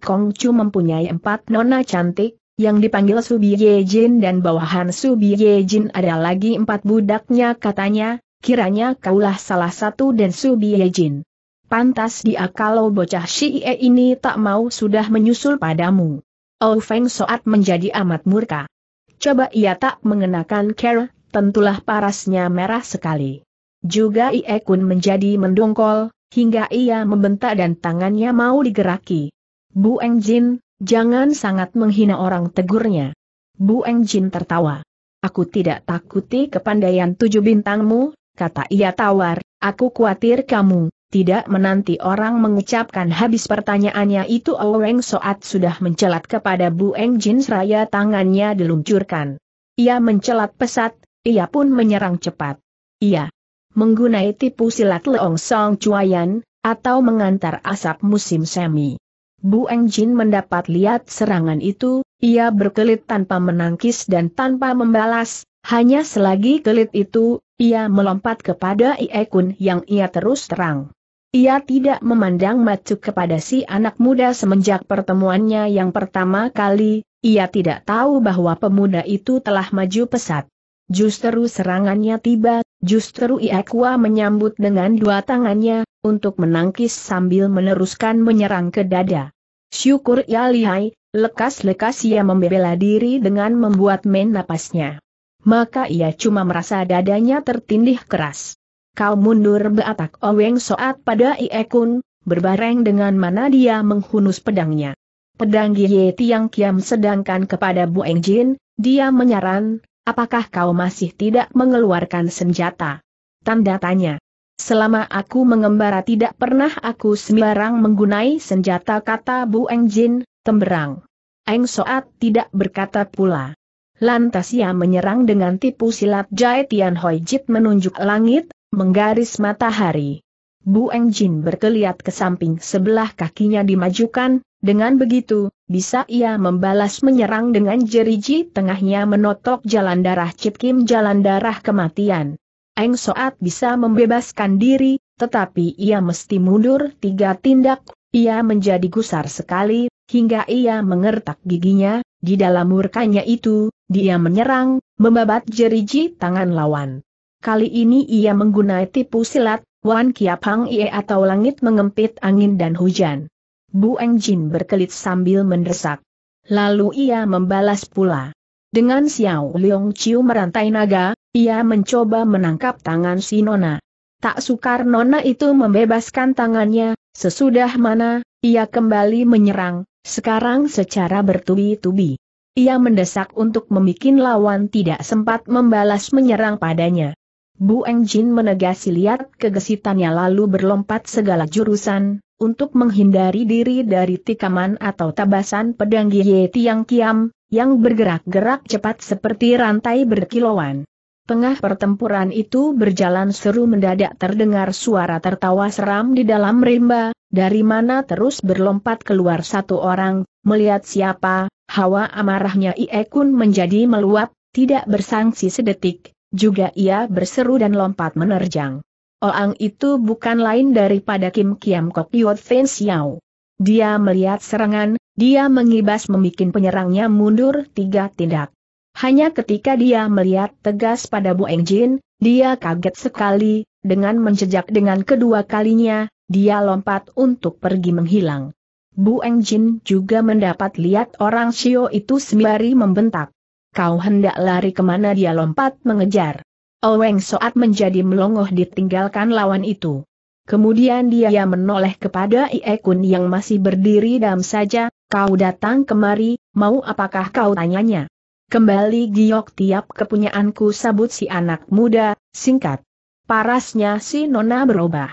Kong Chu mempunyai empat nona cantik, yang dipanggil Subi Jin dan bawahan Subi Jin ada lagi empat budaknya katanya, kiranya kaulah salah satu dan Subi Jin. Pantas dia kalau bocah Xie ini tak mau sudah menyusul padamu. Ou Feng Soat menjadi amat murka. Coba ia tak mengenakan care, tentulah parasnya merah sekali. Juga Ie Kun menjadi mendongkol, hingga ia membentak dan tangannya mau digeraki. Bu Eng Jin, Jangan sangat menghina orang tegurnya. Bu Eng Jin tertawa. Aku tidak takuti kepandaian tujuh bintangmu, kata ia tawar, aku khawatir kamu, tidak menanti orang mengucapkan habis pertanyaannya itu Oweng Soat sudah mencelat kepada Bu Eng Jin. seraya tangannya diluncurkan. Ia mencelat pesat, ia pun menyerang cepat. Ia menggunai tipu silat Leong Song Cuayan, atau mengantar asap musim semi. Bu Engjin mendapat lihat serangan itu, ia berkelit tanpa menangkis dan tanpa membalas, hanya selagi kelit itu, ia melompat kepada Iekun yang ia terus terang. Ia tidak memandang macu kepada si anak muda semenjak pertemuannya yang pertama kali, ia tidak tahu bahwa pemuda itu telah maju pesat. Justru serangannya tiba, justru Iekwa menyambut dengan dua tangannya, untuk menangkis sambil meneruskan menyerang ke dada. Syukur ya lihai, lekas-lekas ia membela diri dengan membuat main napasnya. Maka ia cuma merasa dadanya tertindih keras. Kau mundur beatak Oweng Soat pada Iekun, berbareng dengan mana dia menghunus pedangnya. Pedang Gie Tiang Kiam sedangkan kepada Bu Eng Jin, dia menyaran, apakah kau masih tidak mengeluarkan senjata? Tanda tanya. Selama aku mengembara tidak pernah aku sembarang menggunai senjata kata Bu Eng Jin, temberang. Eng Soat tidak berkata pula. Lantas ia menyerang dengan tipu silat Jai Tian Hoi Jit menunjuk langit, menggaris matahari. Bu Eng Jin berkeliat ke samping sebelah kakinya dimajukan, dengan begitu, bisa ia membalas menyerang dengan jeriji tengahnya menotok jalan darah Cip Kim jalan darah kematian. Eng Soat bisa membebaskan diri, tetapi ia mesti mundur tiga tindak, ia menjadi gusar sekali, hingga ia mengertak giginya, di dalam murkanya itu, dia menyerang, membabat jeriji tangan lawan. Kali ini ia menggunai tipu silat, Wan Kiapang Ie atau langit mengempit angin dan hujan. Bu Eng Jin berkelit sambil mendesak. Lalu ia membalas pula. Dengan Xiao Leong Chiu merantai naga, ia mencoba menangkap tangan si Nona. Tak sukar Nona itu membebaskan tangannya, sesudah mana, ia kembali menyerang, sekarang secara bertubi-tubi. Ia mendesak untuk memikin lawan tidak sempat membalas menyerang padanya. Bu Jin menegasi lihat kegesitannya lalu berlompat segala jurusan, untuk menghindari diri dari tikaman atau tabasan pedang Giye Tiang Kiam, yang bergerak-gerak cepat seperti rantai berkilauan. Tengah pertempuran itu berjalan seru mendadak terdengar suara tertawa seram di dalam rimba, dari mana terus berlompat keluar satu orang, melihat siapa, hawa amarahnya Iekun menjadi meluap, tidak bersangsi sedetik, juga ia berseru dan lompat menerjang. Orang itu bukan lain daripada Kim Kiam Kok Yot Fen Xiao. Dia melihat serangan, dia mengibas membuat penyerangnya mundur tiga tindak. Hanya ketika dia melihat tegas pada Bu Engjin, dia kaget sekali, dengan menjejak dengan kedua kalinya, dia lompat untuk pergi menghilang. Bu Engjin juga mendapat lihat orang Sio itu sembari membentak. Kau hendak lari kemana dia lompat mengejar. Oweng Soat menjadi melongoh ditinggalkan lawan itu. Kemudian dia menoleh kepada Ie Kun yang masih berdiri dalam saja, kau datang kemari, mau apakah kau tanyanya? Kembali giok tiap kepunyaanku sabut si anak muda, singkat. Parasnya si nona berubah.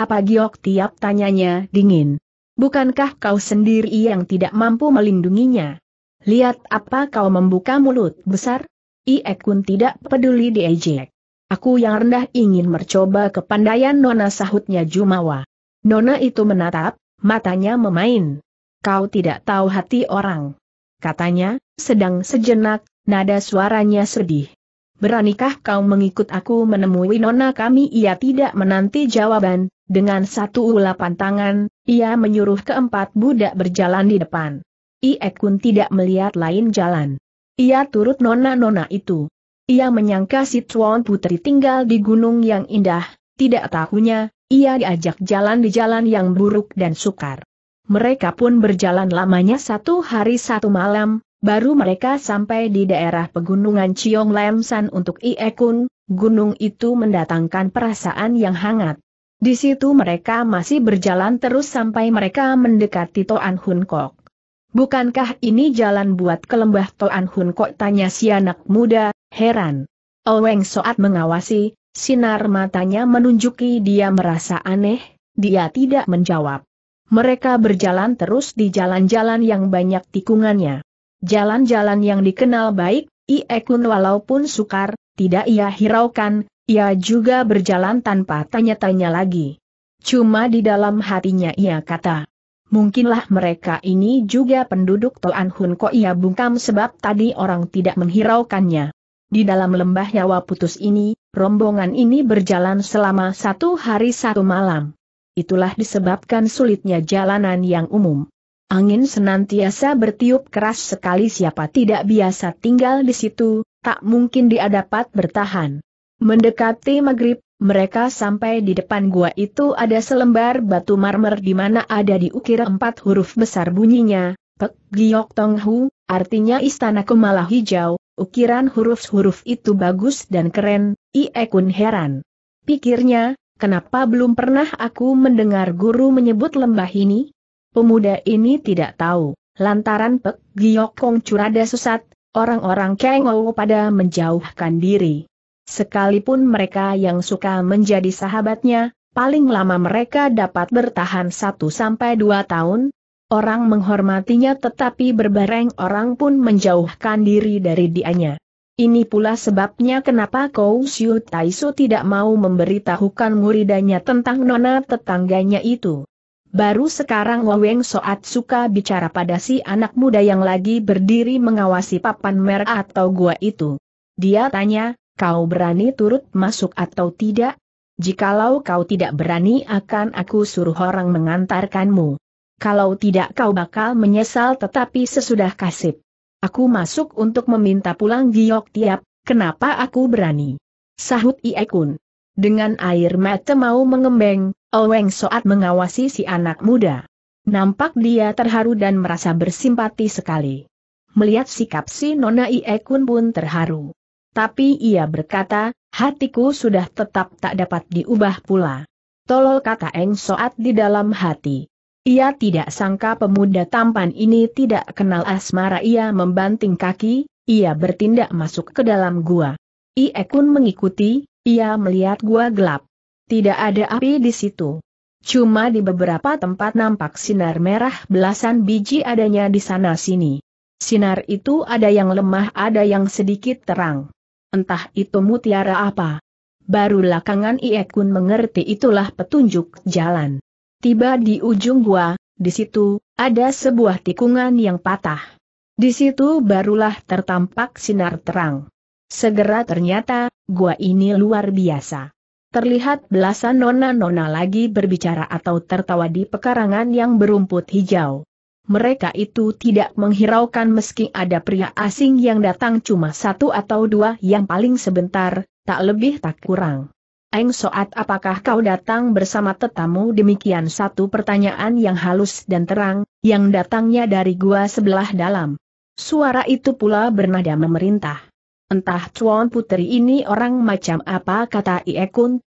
Apa giok tiap tanyanya dingin? Bukankah kau sendiri yang tidak mampu melindunginya? Lihat apa kau membuka mulut besar? Iek pun tidak peduli diejek. Aku yang rendah ingin mencoba kepandaian nona sahutnya Jumawa. Nona itu menatap, matanya memain. Kau tidak tahu hati orang. Katanya, sedang sejenak, nada suaranya sedih. Beranikah kau mengikut aku menemui nona kami? Ia tidak menanti jawaban, dengan satu ulapan tangan, ia menyuruh keempat budak berjalan di depan. Iekun tidak melihat lain jalan. Ia turut nona-nona itu. Ia menyangka si Tuan Putri tinggal di gunung yang indah, tidak tahunya, ia diajak jalan di jalan yang buruk dan sukar. Mereka pun berjalan lamanya satu hari satu malam, Baru mereka sampai di daerah pegunungan Chiong Lemsan untuk Iekun, gunung itu mendatangkan perasaan yang hangat. Di situ mereka masih berjalan terus sampai mereka mendekati Toan Hun Kok. Bukankah ini jalan buat ke lembah Toan Hun Kok tanya si anak muda, heran. Oweng Soat mengawasi, sinar matanya menunjuki dia merasa aneh, dia tidak menjawab. Mereka berjalan terus di jalan-jalan yang banyak tikungannya. Jalan-jalan yang dikenal baik, Iekun walaupun sukar, tidak ia hiraukan, ia juga berjalan tanpa tanya-tanya lagi. Cuma di dalam hatinya ia kata, mungkinlah mereka ini juga penduduk Toan Hun kok ia bungkam sebab tadi orang tidak menghiraukannya. Di dalam lembah Yawa Putus ini, rombongan ini berjalan selama satu hari satu malam. Itulah disebabkan sulitnya jalanan yang umum. Angin senantiasa bertiup keras sekali siapa tidak biasa tinggal di situ, tak mungkin dia dapat bertahan. Mendekati maghrib, mereka sampai di depan gua itu ada selembar batu marmer di mana ada diukir empat huruf besar bunyinya, Pek tonghu. Tong Hu, artinya Istana Kemala Hijau, ukiran huruf-huruf itu bagus dan keren, Iekun Kun heran. Pikirnya, kenapa belum pernah aku mendengar guru menyebut lembah ini? Pemuda ini tidak tahu, lantaran Pek Giok Kong Curada sesat, orang-orang Kang Ou pada menjauhkan diri. Sekalipun mereka yang suka menjadi sahabatnya, paling lama mereka dapat bertahan satu sampai dua tahun, Orang menghormatinya tetapi berbareng orang pun menjauhkan diri dari dianya. Ini pula sebabnya kenapa Kou Siu Taisu tidak mau memberitahukan muridannya tentang nona tetangganya itu. Baru sekarang Weng Soat suka bicara pada si anak muda yang lagi berdiri mengawasi papan merah atau gua itu. Dia tanya, kau berani turut masuk atau tidak? Jikalau kau tidak berani akan aku suruh orang mengantarkanmu. Kalau tidak kau bakal menyesal tetapi sesudah kasip. Aku masuk untuk meminta pulang giok tiap, kenapa aku berani? Sahut Iekun. Dengan air mata mau mengembeng, Oweng Soat mengawasi si anak muda. Nampak dia terharu dan merasa bersimpati sekali. Melihat sikap si Nona Iekun pun terharu. Tapi ia berkata, hatiku sudah tetap tak dapat diubah pula. Tolol kata Eng Soat di dalam hati. Ia tidak sangka pemuda tampan ini tidak kenal asmara ia membanting kaki, ia bertindak masuk ke dalam gua. Iekun mengikuti, ia melihat gua gelap. Tidak ada api di situ. Cuma di beberapa tempat nampak sinar merah belasan biji adanya di sana-sini. Sinar itu ada yang lemah ada yang sedikit terang. Entah itu mutiara apa. Baru lakangan Iekun mengerti itulah petunjuk jalan. Tiba di ujung gua, di situ, ada sebuah tikungan yang patah. Di situ barulah tertampak sinar terang. Segera ternyata, gua ini luar biasa. Terlihat belasan nona-nona lagi berbicara atau tertawa di pekarangan yang berumput hijau. Mereka itu tidak menghiraukan meski ada pria asing yang datang cuma satu atau dua yang paling sebentar, tak lebih tak kurang. Eng Soat apakah kau datang bersama tetamu demikian satu pertanyaan yang halus dan terang, yang datangnya dari gua sebelah dalam. Suara itu pula bernada memerintah. Entah Cuan Putri ini orang macam apa kata Ie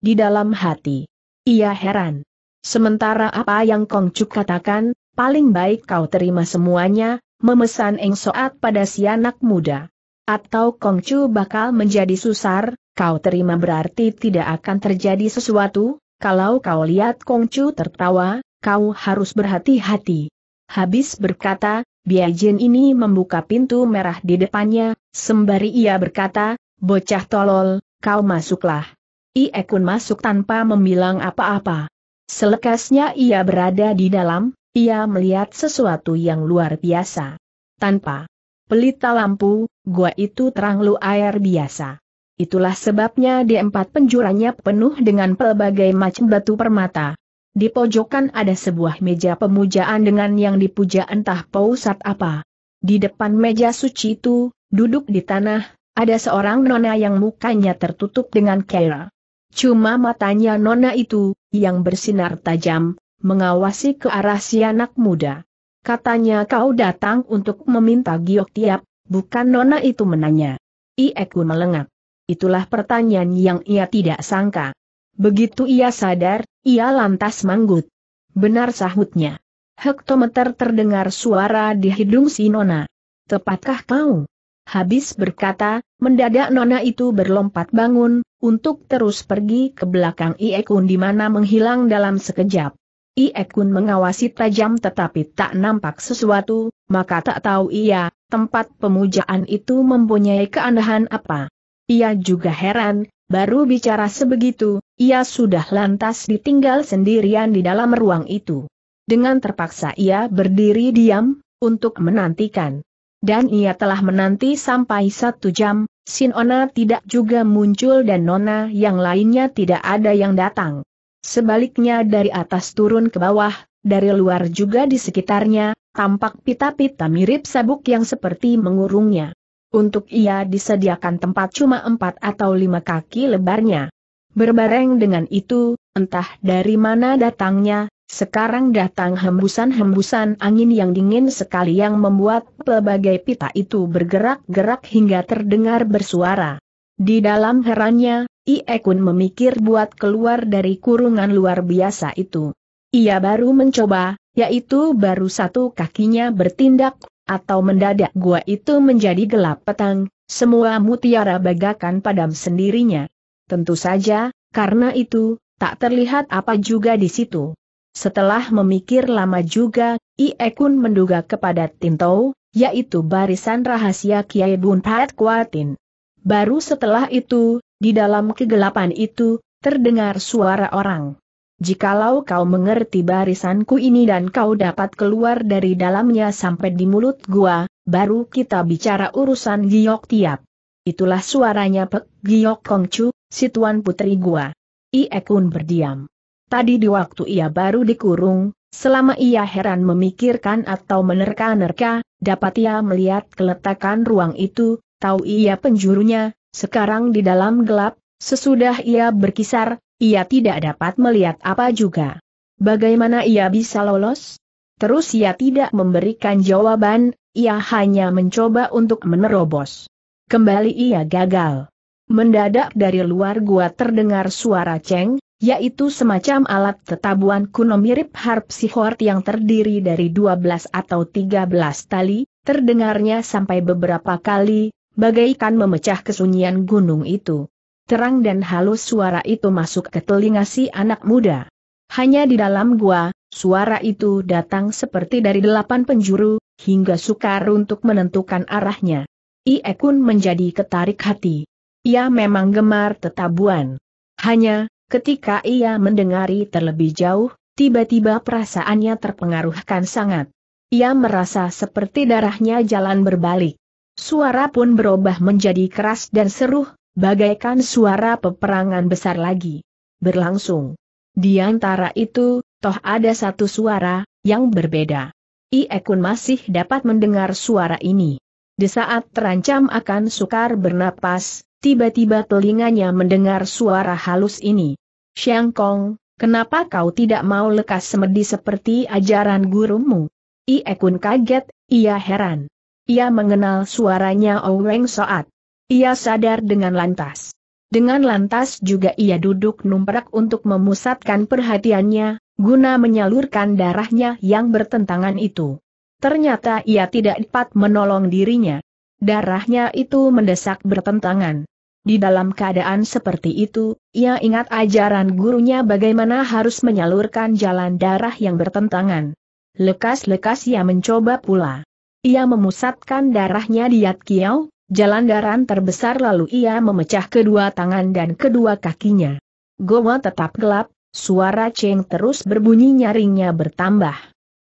di dalam hati. Ia heran. Sementara apa yang Kong Chu katakan, paling baik kau terima semuanya, memesan Eng Soat pada si anak muda. Atau Kong Chu bakal menjadi susar, kau terima berarti tidak akan terjadi sesuatu, kalau kau lihat Kong Chu tertawa, kau harus berhati-hati. Habis berkata, Biajin ini membuka pintu merah di depannya, Sembari ia berkata, bocah tolol, kau masuklah. Ie Kun masuk tanpa membilang apa-apa. Selekasnya ia berada di dalam, ia melihat sesuatu yang luar biasa. Tanpa pelita lampu, gua itu terang lu air biasa. Itulah sebabnya di empat penjuranya penuh dengan pelbagai macam batu permata. Di pojokan ada sebuah meja pemujaan dengan yang dipuja entah pausat apa. Di depan meja suci itu, Duduk di tanah, ada seorang nona yang mukanya tertutup dengan kera. Cuma matanya nona itu, yang bersinar tajam, mengawasi ke arah si anak muda. Katanya kau datang untuk meminta giok tiap, bukan nona itu menanya. Ieku melengak. Itulah pertanyaan yang ia tidak sangka. Begitu ia sadar, ia lantas manggut. Benar sahutnya. Hektometer terdengar suara di hidung si Nona. Tepatkah kau? Habis berkata, mendadak nona itu berlompat bangun, untuk terus pergi ke belakang Iekun di mana menghilang dalam sekejap. Iekun mengawasi tajam tetapi tak nampak sesuatu, maka tak tahu ia, tempat pemujaan itu mempunyai keanehan apa. Ia juga heran, baru bicara sebegitu, ia sudah lantas ditinggal sendirian di dalam ruang itu. Dengan terpaksa ia berdiri diam, untuk menantikan. Dan ia telah menanti sampai satu jam, Sinona tidak juga muncul dan Nona yang lainnya tidak ada yang datang. Sebaliknya dari atas turun ke bawah, dari luar juga di sekitarnya, tampak pita-pita mirip sabuk yang seperti mengurungnya. Untuk ia disediakan tempat cuma empat atau lima kaki lebarnya. Berbareng dengan itu, entah dari mana datangnya, sekarang datang hembusan-hembusan angin yang dingin sekali yang membuat pelbagai pita itu bergerak-gerak hingga terdengar bersuara. Di dalam herannya, Iekun memikir buat keluar dari kurungan luar biasa itu. Ia baru mencoba, yaitu baru satu kakinya bertindak, atau mendadak gua itu menjadi gelap petang, semua mutiara bagakan padam sendirinya. Tentu saja, karena itu, tak terlihat apa juga di situ. Setelah memikir lama juga, Ie menduga kepada Tintou, yaitu barisan rahasia Kiai Bun Pat Kuatin. Baru setelah itu, di dalam kegelapan itu, terdengar suara orang. Jikalau kau mengerti barisanku ini dan kau dapat keluar dari dalamnya sampai di mulut gua, baru kita bicara urusan Giok Tiap. Itulah suaranya Pek Giok Kongcu, si tuan putri gua. Ie berdiam. Tadi di waktu ia baru dikurung, selama ia heran memikirkan atau menerka-nerka, dapat ia melihat keletakan ruang itu, tahu ia penjurunya, sekarang di dalam gelap, sesudah ia berkisar, ia tidak dapat melihat apa juga. Bagaimana ia bisa lolos? Terus ia tidak memberikan jawaban, ia hanya mencoba untuk menerobos. Kembali ia gagal. Mendadak dari luar gua terdengar suara ceng, yaitu semacam alat tetabuan kuno mirip harp yang terdiri dari 12 atau 13 tali, terdengarnya sampai beberapa kali, bagaikan memecah kesunyian gunung itu. Terang dan halus suara itu masuk ke telinga si anak muda. Hanya di dalam gua, suara itu datang seperti dari delapan penjuru, hingga sukar untuk menentukan arahnya. Iekun menjadi ketarik hati. Ia memang gemar tetabuan. Hanya, Ketika ia mendengari terlebih jauh, tiba-tiba perasaannya terpengaruhkan sangat. Ia merasa seperti darahnya jalan berbalik. Suara pun berubah menjadi keras dan seruh, bagaikan suara peperangan besar lagi. Berlangsung. Di antara itu, toh ada satu suara, yang berbeda. Iekun masih dapat mendengar suara ini. Di saat terancam akan sukar bernapas, Tiba-tiba telinganya mendengar suara halus ini. Xiang Kong, kenapa kau tidak mau lekas semedi seperti ajaran gurumu? Ie Kun kaget, ia heran. Ia mengenal suaranya Oweng Soat. Ia sadar dengan lantas. Dengan lantas juga ia duduk numprak untuk memusatkan perhatiannya, guna menyalurkan darahnya yang bertentangan itu. Ternyata ia tidak dapat menolong dirinya. Darahnya itu mendesak bertentangan. Di dalam keadaan seperti itu, ia ingat ajaran gurunya bagaimana harus menyalurkan jalan darah yang bertentangan. Lekas-lekas ia mencoba pula. Ia memusatkan darahnya di Yat Kiao, jalan darah terbesar lalu ia memecah kedua tangan dan kedua kakinya. Goa tetap gelap, suara ceng terus berbunyi nyaringnya bertambah.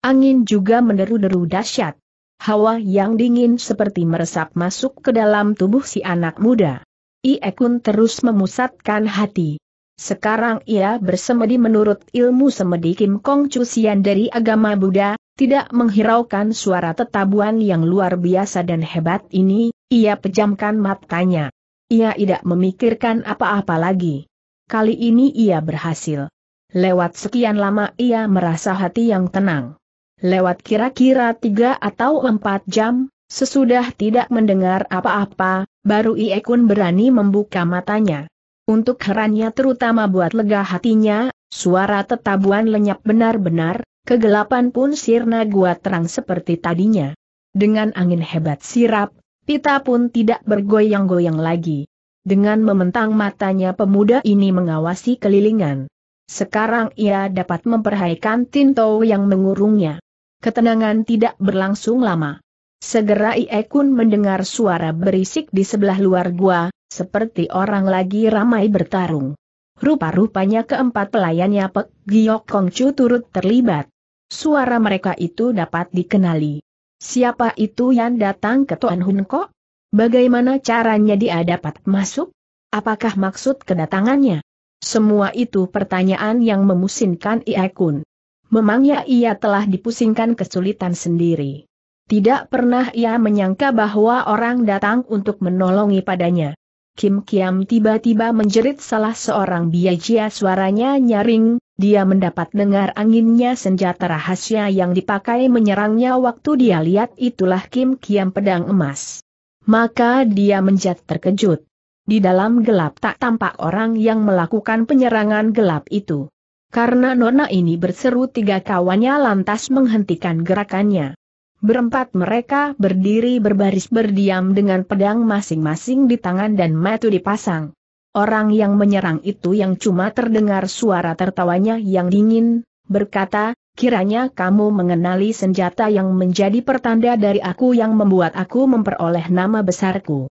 Angin juga menderu-deru dahsyat hawa yang dingin seperti meresap masuk ke dalam tubuh si anak muda. Iekun terus memusatkan hati. Sekarang ia bersemedi menurut ilmu semedi Kim Kong Cusian dari agama Buddha, tidak menghiraukan suara tetabuan yang luar biasa dan hebat ini, ia pejamkan matanya. Ia tidak memikirkan apa-apa lagi. Kali ini ia berhasil. Lewat sekian lama ia merasa hati yang tenang. Lewat kira-kira tiga atau empat jam, sesudah tidak mendengar apa-apa, baru Ie Kun berani membuka matanya. Untuk herannya terutama buat lega hatinya, suara tetabuan lenyap benar-benar, kegelapan pun sirna gua terang seperti tadinya. Dengan angin hebat sirap, pita pun tidak bergoyang-goyang lagi. Dengan mementang matanya pemuda ini mengawasi kelilingan. Sekarang ia dapat memperhaikan Tinto yang mengurungnya. Ketenangan tidak berlangsung lama. Segera Ie Kun mendengar suara berisik di sebelah luar gua, seperti orang lagi ramai bertarung. Rupa-rupanya keempat pelayannya Pek Giok Chu turut terlibat. Suara mereka itu dapat dikenali. Siapa itu yang datang ke Tuan Hun Kok? Bagaimana caranya dia dapat masuk? Apakah maksud kedatangannya? Semua itu pertanyaan yang memusingkan Ie Kun. Memangnya ia telah dipusingkan kesulitan sendiri. Tidak pernah ia menyangka bahwa orang datang untuk menolongi padanya. Kim Kiam tiba-tiba menjerit salah seorang biajia suaranya nyaring, dia mendapat dengar anginnya senjata rahasia yang dipakai menyerangnya waktu dia lihat itulah Kim Kiam pedang emas. Maka dia menjat terkejut. Di dalam gelap tak tampak orang yang melakukan penyerangan gelap itu. Karena nona ini berseru tiga kawannya lantas menghentikan gerakannya. Berempat mereka berdiri berbaris berdiam dengan pedang masing-masing di tangan dan mata dipasang. Orang yang menyerang itu yang cuma terdengar suara tertawanya yang dingin, berkata, kiranya kamu mengenali senjata yang menjadi pertanda dari aku yang membuat aku memperoleh nama besarku.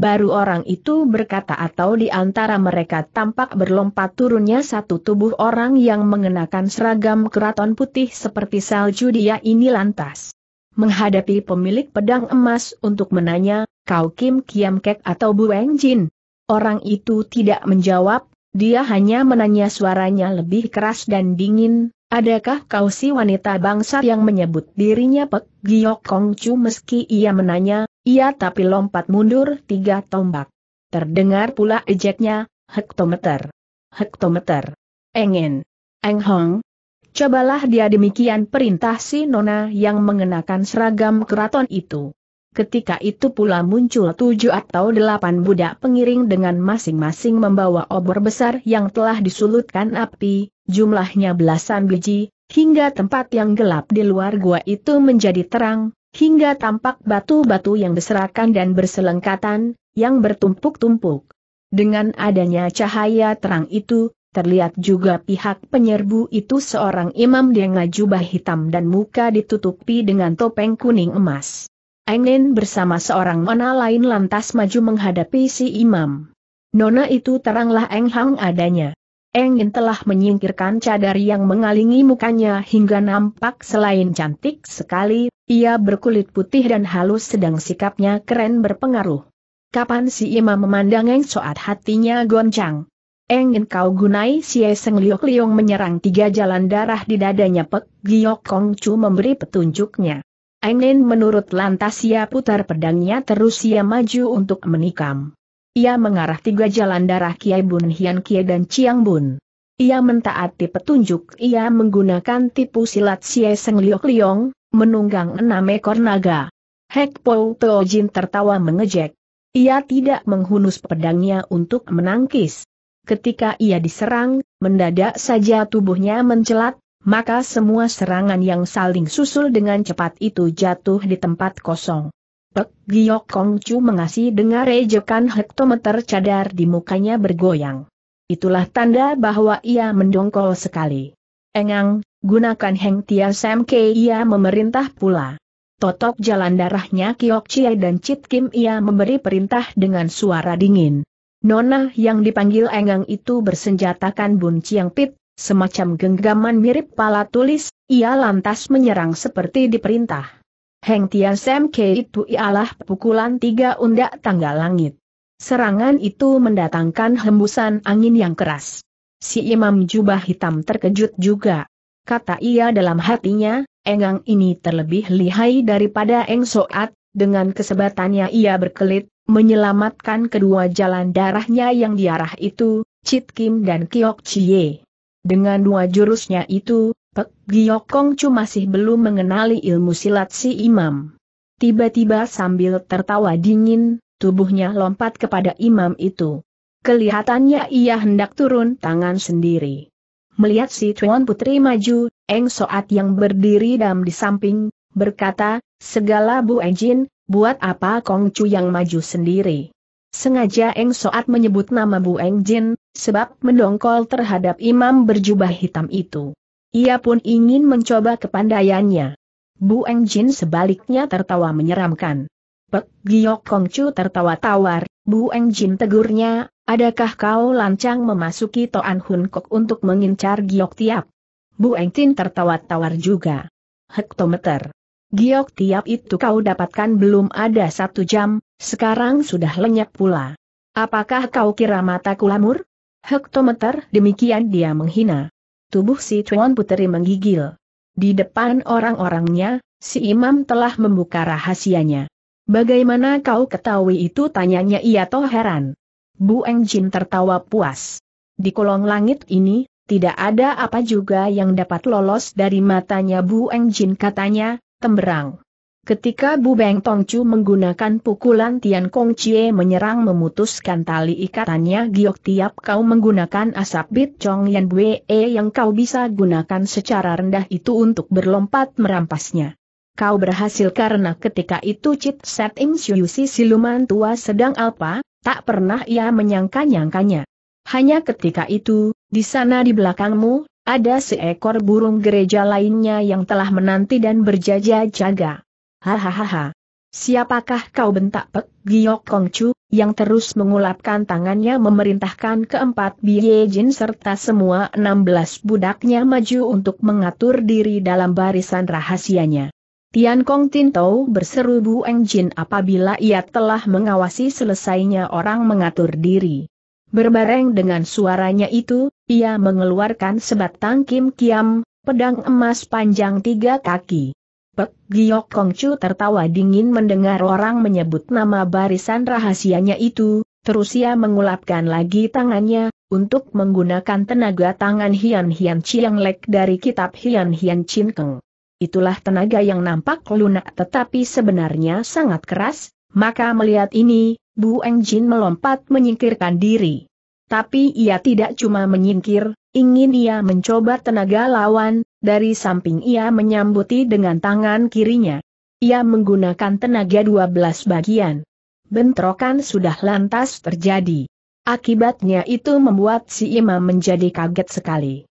Baru orang itu berkata atau di antara mereka tampak berlompat turunnya satu tubuh orang yang mengenakan seragam keraton putih seperti salju dia ini lantas. Menghadapi pemilik pedang emas untuk menanya, kau Kim Kiam Kek atau Bu Weng Jin? Orang itu tidak menjawab, dia hanya menanya suaranya lebih keras dan dingin, Adakah kau si wanita bangsa yang menyebut dirinya Pek Giyok Kong Chu meski ia menanya, ia tapi lompat mundur tiga tombak. Terdengar pula ejeknya, hektometer. Hektometer. Engin. Enghong. Cobalah dia demikian perintah si Nona yang mengenakan seragam keraton itu. Ketika itu pula muncul tujuh atau delapan budak pengiring dengan masing-masing membawa obor besar yang telah disulutkan api, jumlahnya belasan biji, hingga tempat yang gelap di luar gua itu menjadi terang, hingga tampak batu-batu yang berserakan dan berselengkatan, yang bertumpuk-tumpuk. Dengan adanya cahaya terang itu, terlihat juga pihak penyerbu itu seorang imam dengan jubah hitam dan muka ditutupi dengan topeng kuning emas. Engin bersama seorang nona lain lantas maju menghadapi si imam. Nona itu teranglah Eng adanya. Engin telah menyingkirkan cadar yang mengalingi mukanya hingga nampak selain cantik sekali, ia berkulit putih dan halus sedang sikapnya keren berpengaruh. Kapan si imam memandang Eng Soat hatinya goncang. Engin kau gunai si Eseng Liok Liong menyerang tiga jalan darah di dadanya Pek Giok Kong Chu memberi petunjuknya. Engin menurut lantas ia putar pedangnya terus ia maju untuk menikam. Ia mengarah tiga jalan darah Kiai Bun Hian Kiai dan Chiang Bun. Ia mentaati petunjuk, ia menggunakan tipu silat Xie Seng Liok Liong, menunggang enam ekor naga. Hek Pou Teo Jin tertawa mengejek. Ia tidak menghunus pedangnya untuk menangkis. Ketika ia diserang, mendadak saja tubuhnya mencelat, maka semua serangan yang saling susul dengan cepat itu jatuh di tempat kosong. Pek Giok Kong Chu mengasih dengar rejekan hektometer cadar di mukanya bergoyang. Itulah tanda bahwa ia mendongkol sekali. Engang, gunakan Heng Tia Sam Ke ia memerintah pula. Totok jalan darahnya Kiok Chye dan Chit Kim ia memberi perintah dengan suara dingin. Nona yang dipanggil Engang itu bersenjatakan Bun Chiang Pit, semacam genggaman mirip pala tulis, ia lantas menyerang seperti diperintah. Heng Tian Sam Ke itu ialah pukulan tiga undak tangga langit. Serangan itu mendatangkan hembusan angin yang keras. Si imam jubah hitam terkejut juga. Kata ia dalam hatinya, Engang ini terlebih lihai daripada Eng Soat, dengan kesebatannya ia berkelit, menyelamatkan kedua jalan darahnya yang diarah itu, Chit Kim dan Kiok Chie. Dengan dua jurusnya itu, Pek Kongcu Chu masih belum mengenali ilmu silat si imam. Tiba-tiba sambil tertawa dingin, tubuhnya lompat kepada imam itu. Kelihatannya ia hendak turun tangan sendiri. Melihat si Tuan Putri maju, Eng Soat yang berdiri dalam di samping, berkata, segala Bu Ejin, buat apa Kong Chu yang maju sendiri? Sengaja Eng Soat menyebut nama Bu Engjin, sebab mendongkol terhadap imam berjubah hitam itu. Ia pun ingin mencoba kepandaiannya. Bu Eng Jin sebaliknya tertawa menyeramkan. Pek Giok Chu tertawa tawar, Bu Eng Jin tegurnya, adakah kau lancang memasuki Toan Hun Kok untuk mengincar Giok Tiap? Bu Eng Jin tertawa tawar juga. Hektometer. Giok Tiap itu kau dapatkan belum ada satu jam, sekarang sudah lenyap pula. Apakah kau kira mataku lamur? Hektometer demikian dia menghina tubuh si Tuan Puteri menggigil. Di depan orang-orangnya, si imam telah membuka rahasianya. Bagaimana kau ketahui itu tanyanya ia toh heran. Bu Jin tertawa puas. Di kolong langit ini, tidak ada apa juga yang dapat lolos dari matanya Bu Eng Jin katanya, temberang. Ketika Bu Beng Tongcu menggunakan pukulan Tian Kong Chie menyerang memutuskan tali ikatannya giok tiap kau menggunakan asap bit Chong Yan Bue e yang kau bisa gunakan secara rendah itu untuk berlompat merampasnya. Kau berhasil karena ketika itu Cit Set Im Si siluman tua sedang alpa, tak pernah ia menyangka-nyangkanya. Hanya ketika itu, di sana di belakangmu, ada seekor burung gereja lainnya yang telah menanti dan berjaga-jaga. Hahaha. Siapakah kau bentak Pek Kong Chu, yang terus mengulapkan tangannya memerintahkan keempat Jin serta semua 16 budaknya maju untuk mengatur diri dalam barisan rahasianya. Tian Kong Tintou berseru Bu Eng Jin apabila ia telah mengawasi selesainya orang mengatur diri. Berbareng dengan suaranya itu, ia mengeluarkan sebatang Kim Kiam, pedang emas panjang tiga kaki. Pek Giok Kongcu tertawa dingin mendengar orang menyebut nama barisan rahasianya itu, terus ia mengulapkan lagi tangannya, untuk menggunakan tenaga tangan Hian Hian Chiang Lek dari kitab Hian Hian Chin Keng. Itulah tenaga yang nampak lunak tetapi sebenarnya sangat keras, maka melihat ini, Bu Eng Jin melompat menyingkirkan diri. Tapi ia tidak cuma menyingkir, ingin ia mencoba tenaga lawan, dari samping ia menyambuti dengan tangan kirinya. Ia menggunakan tenaga 12 bagian. Bentrokan sudah lantas terjadi. Akibatnya itu membuat si imam menjadi kaget sekali.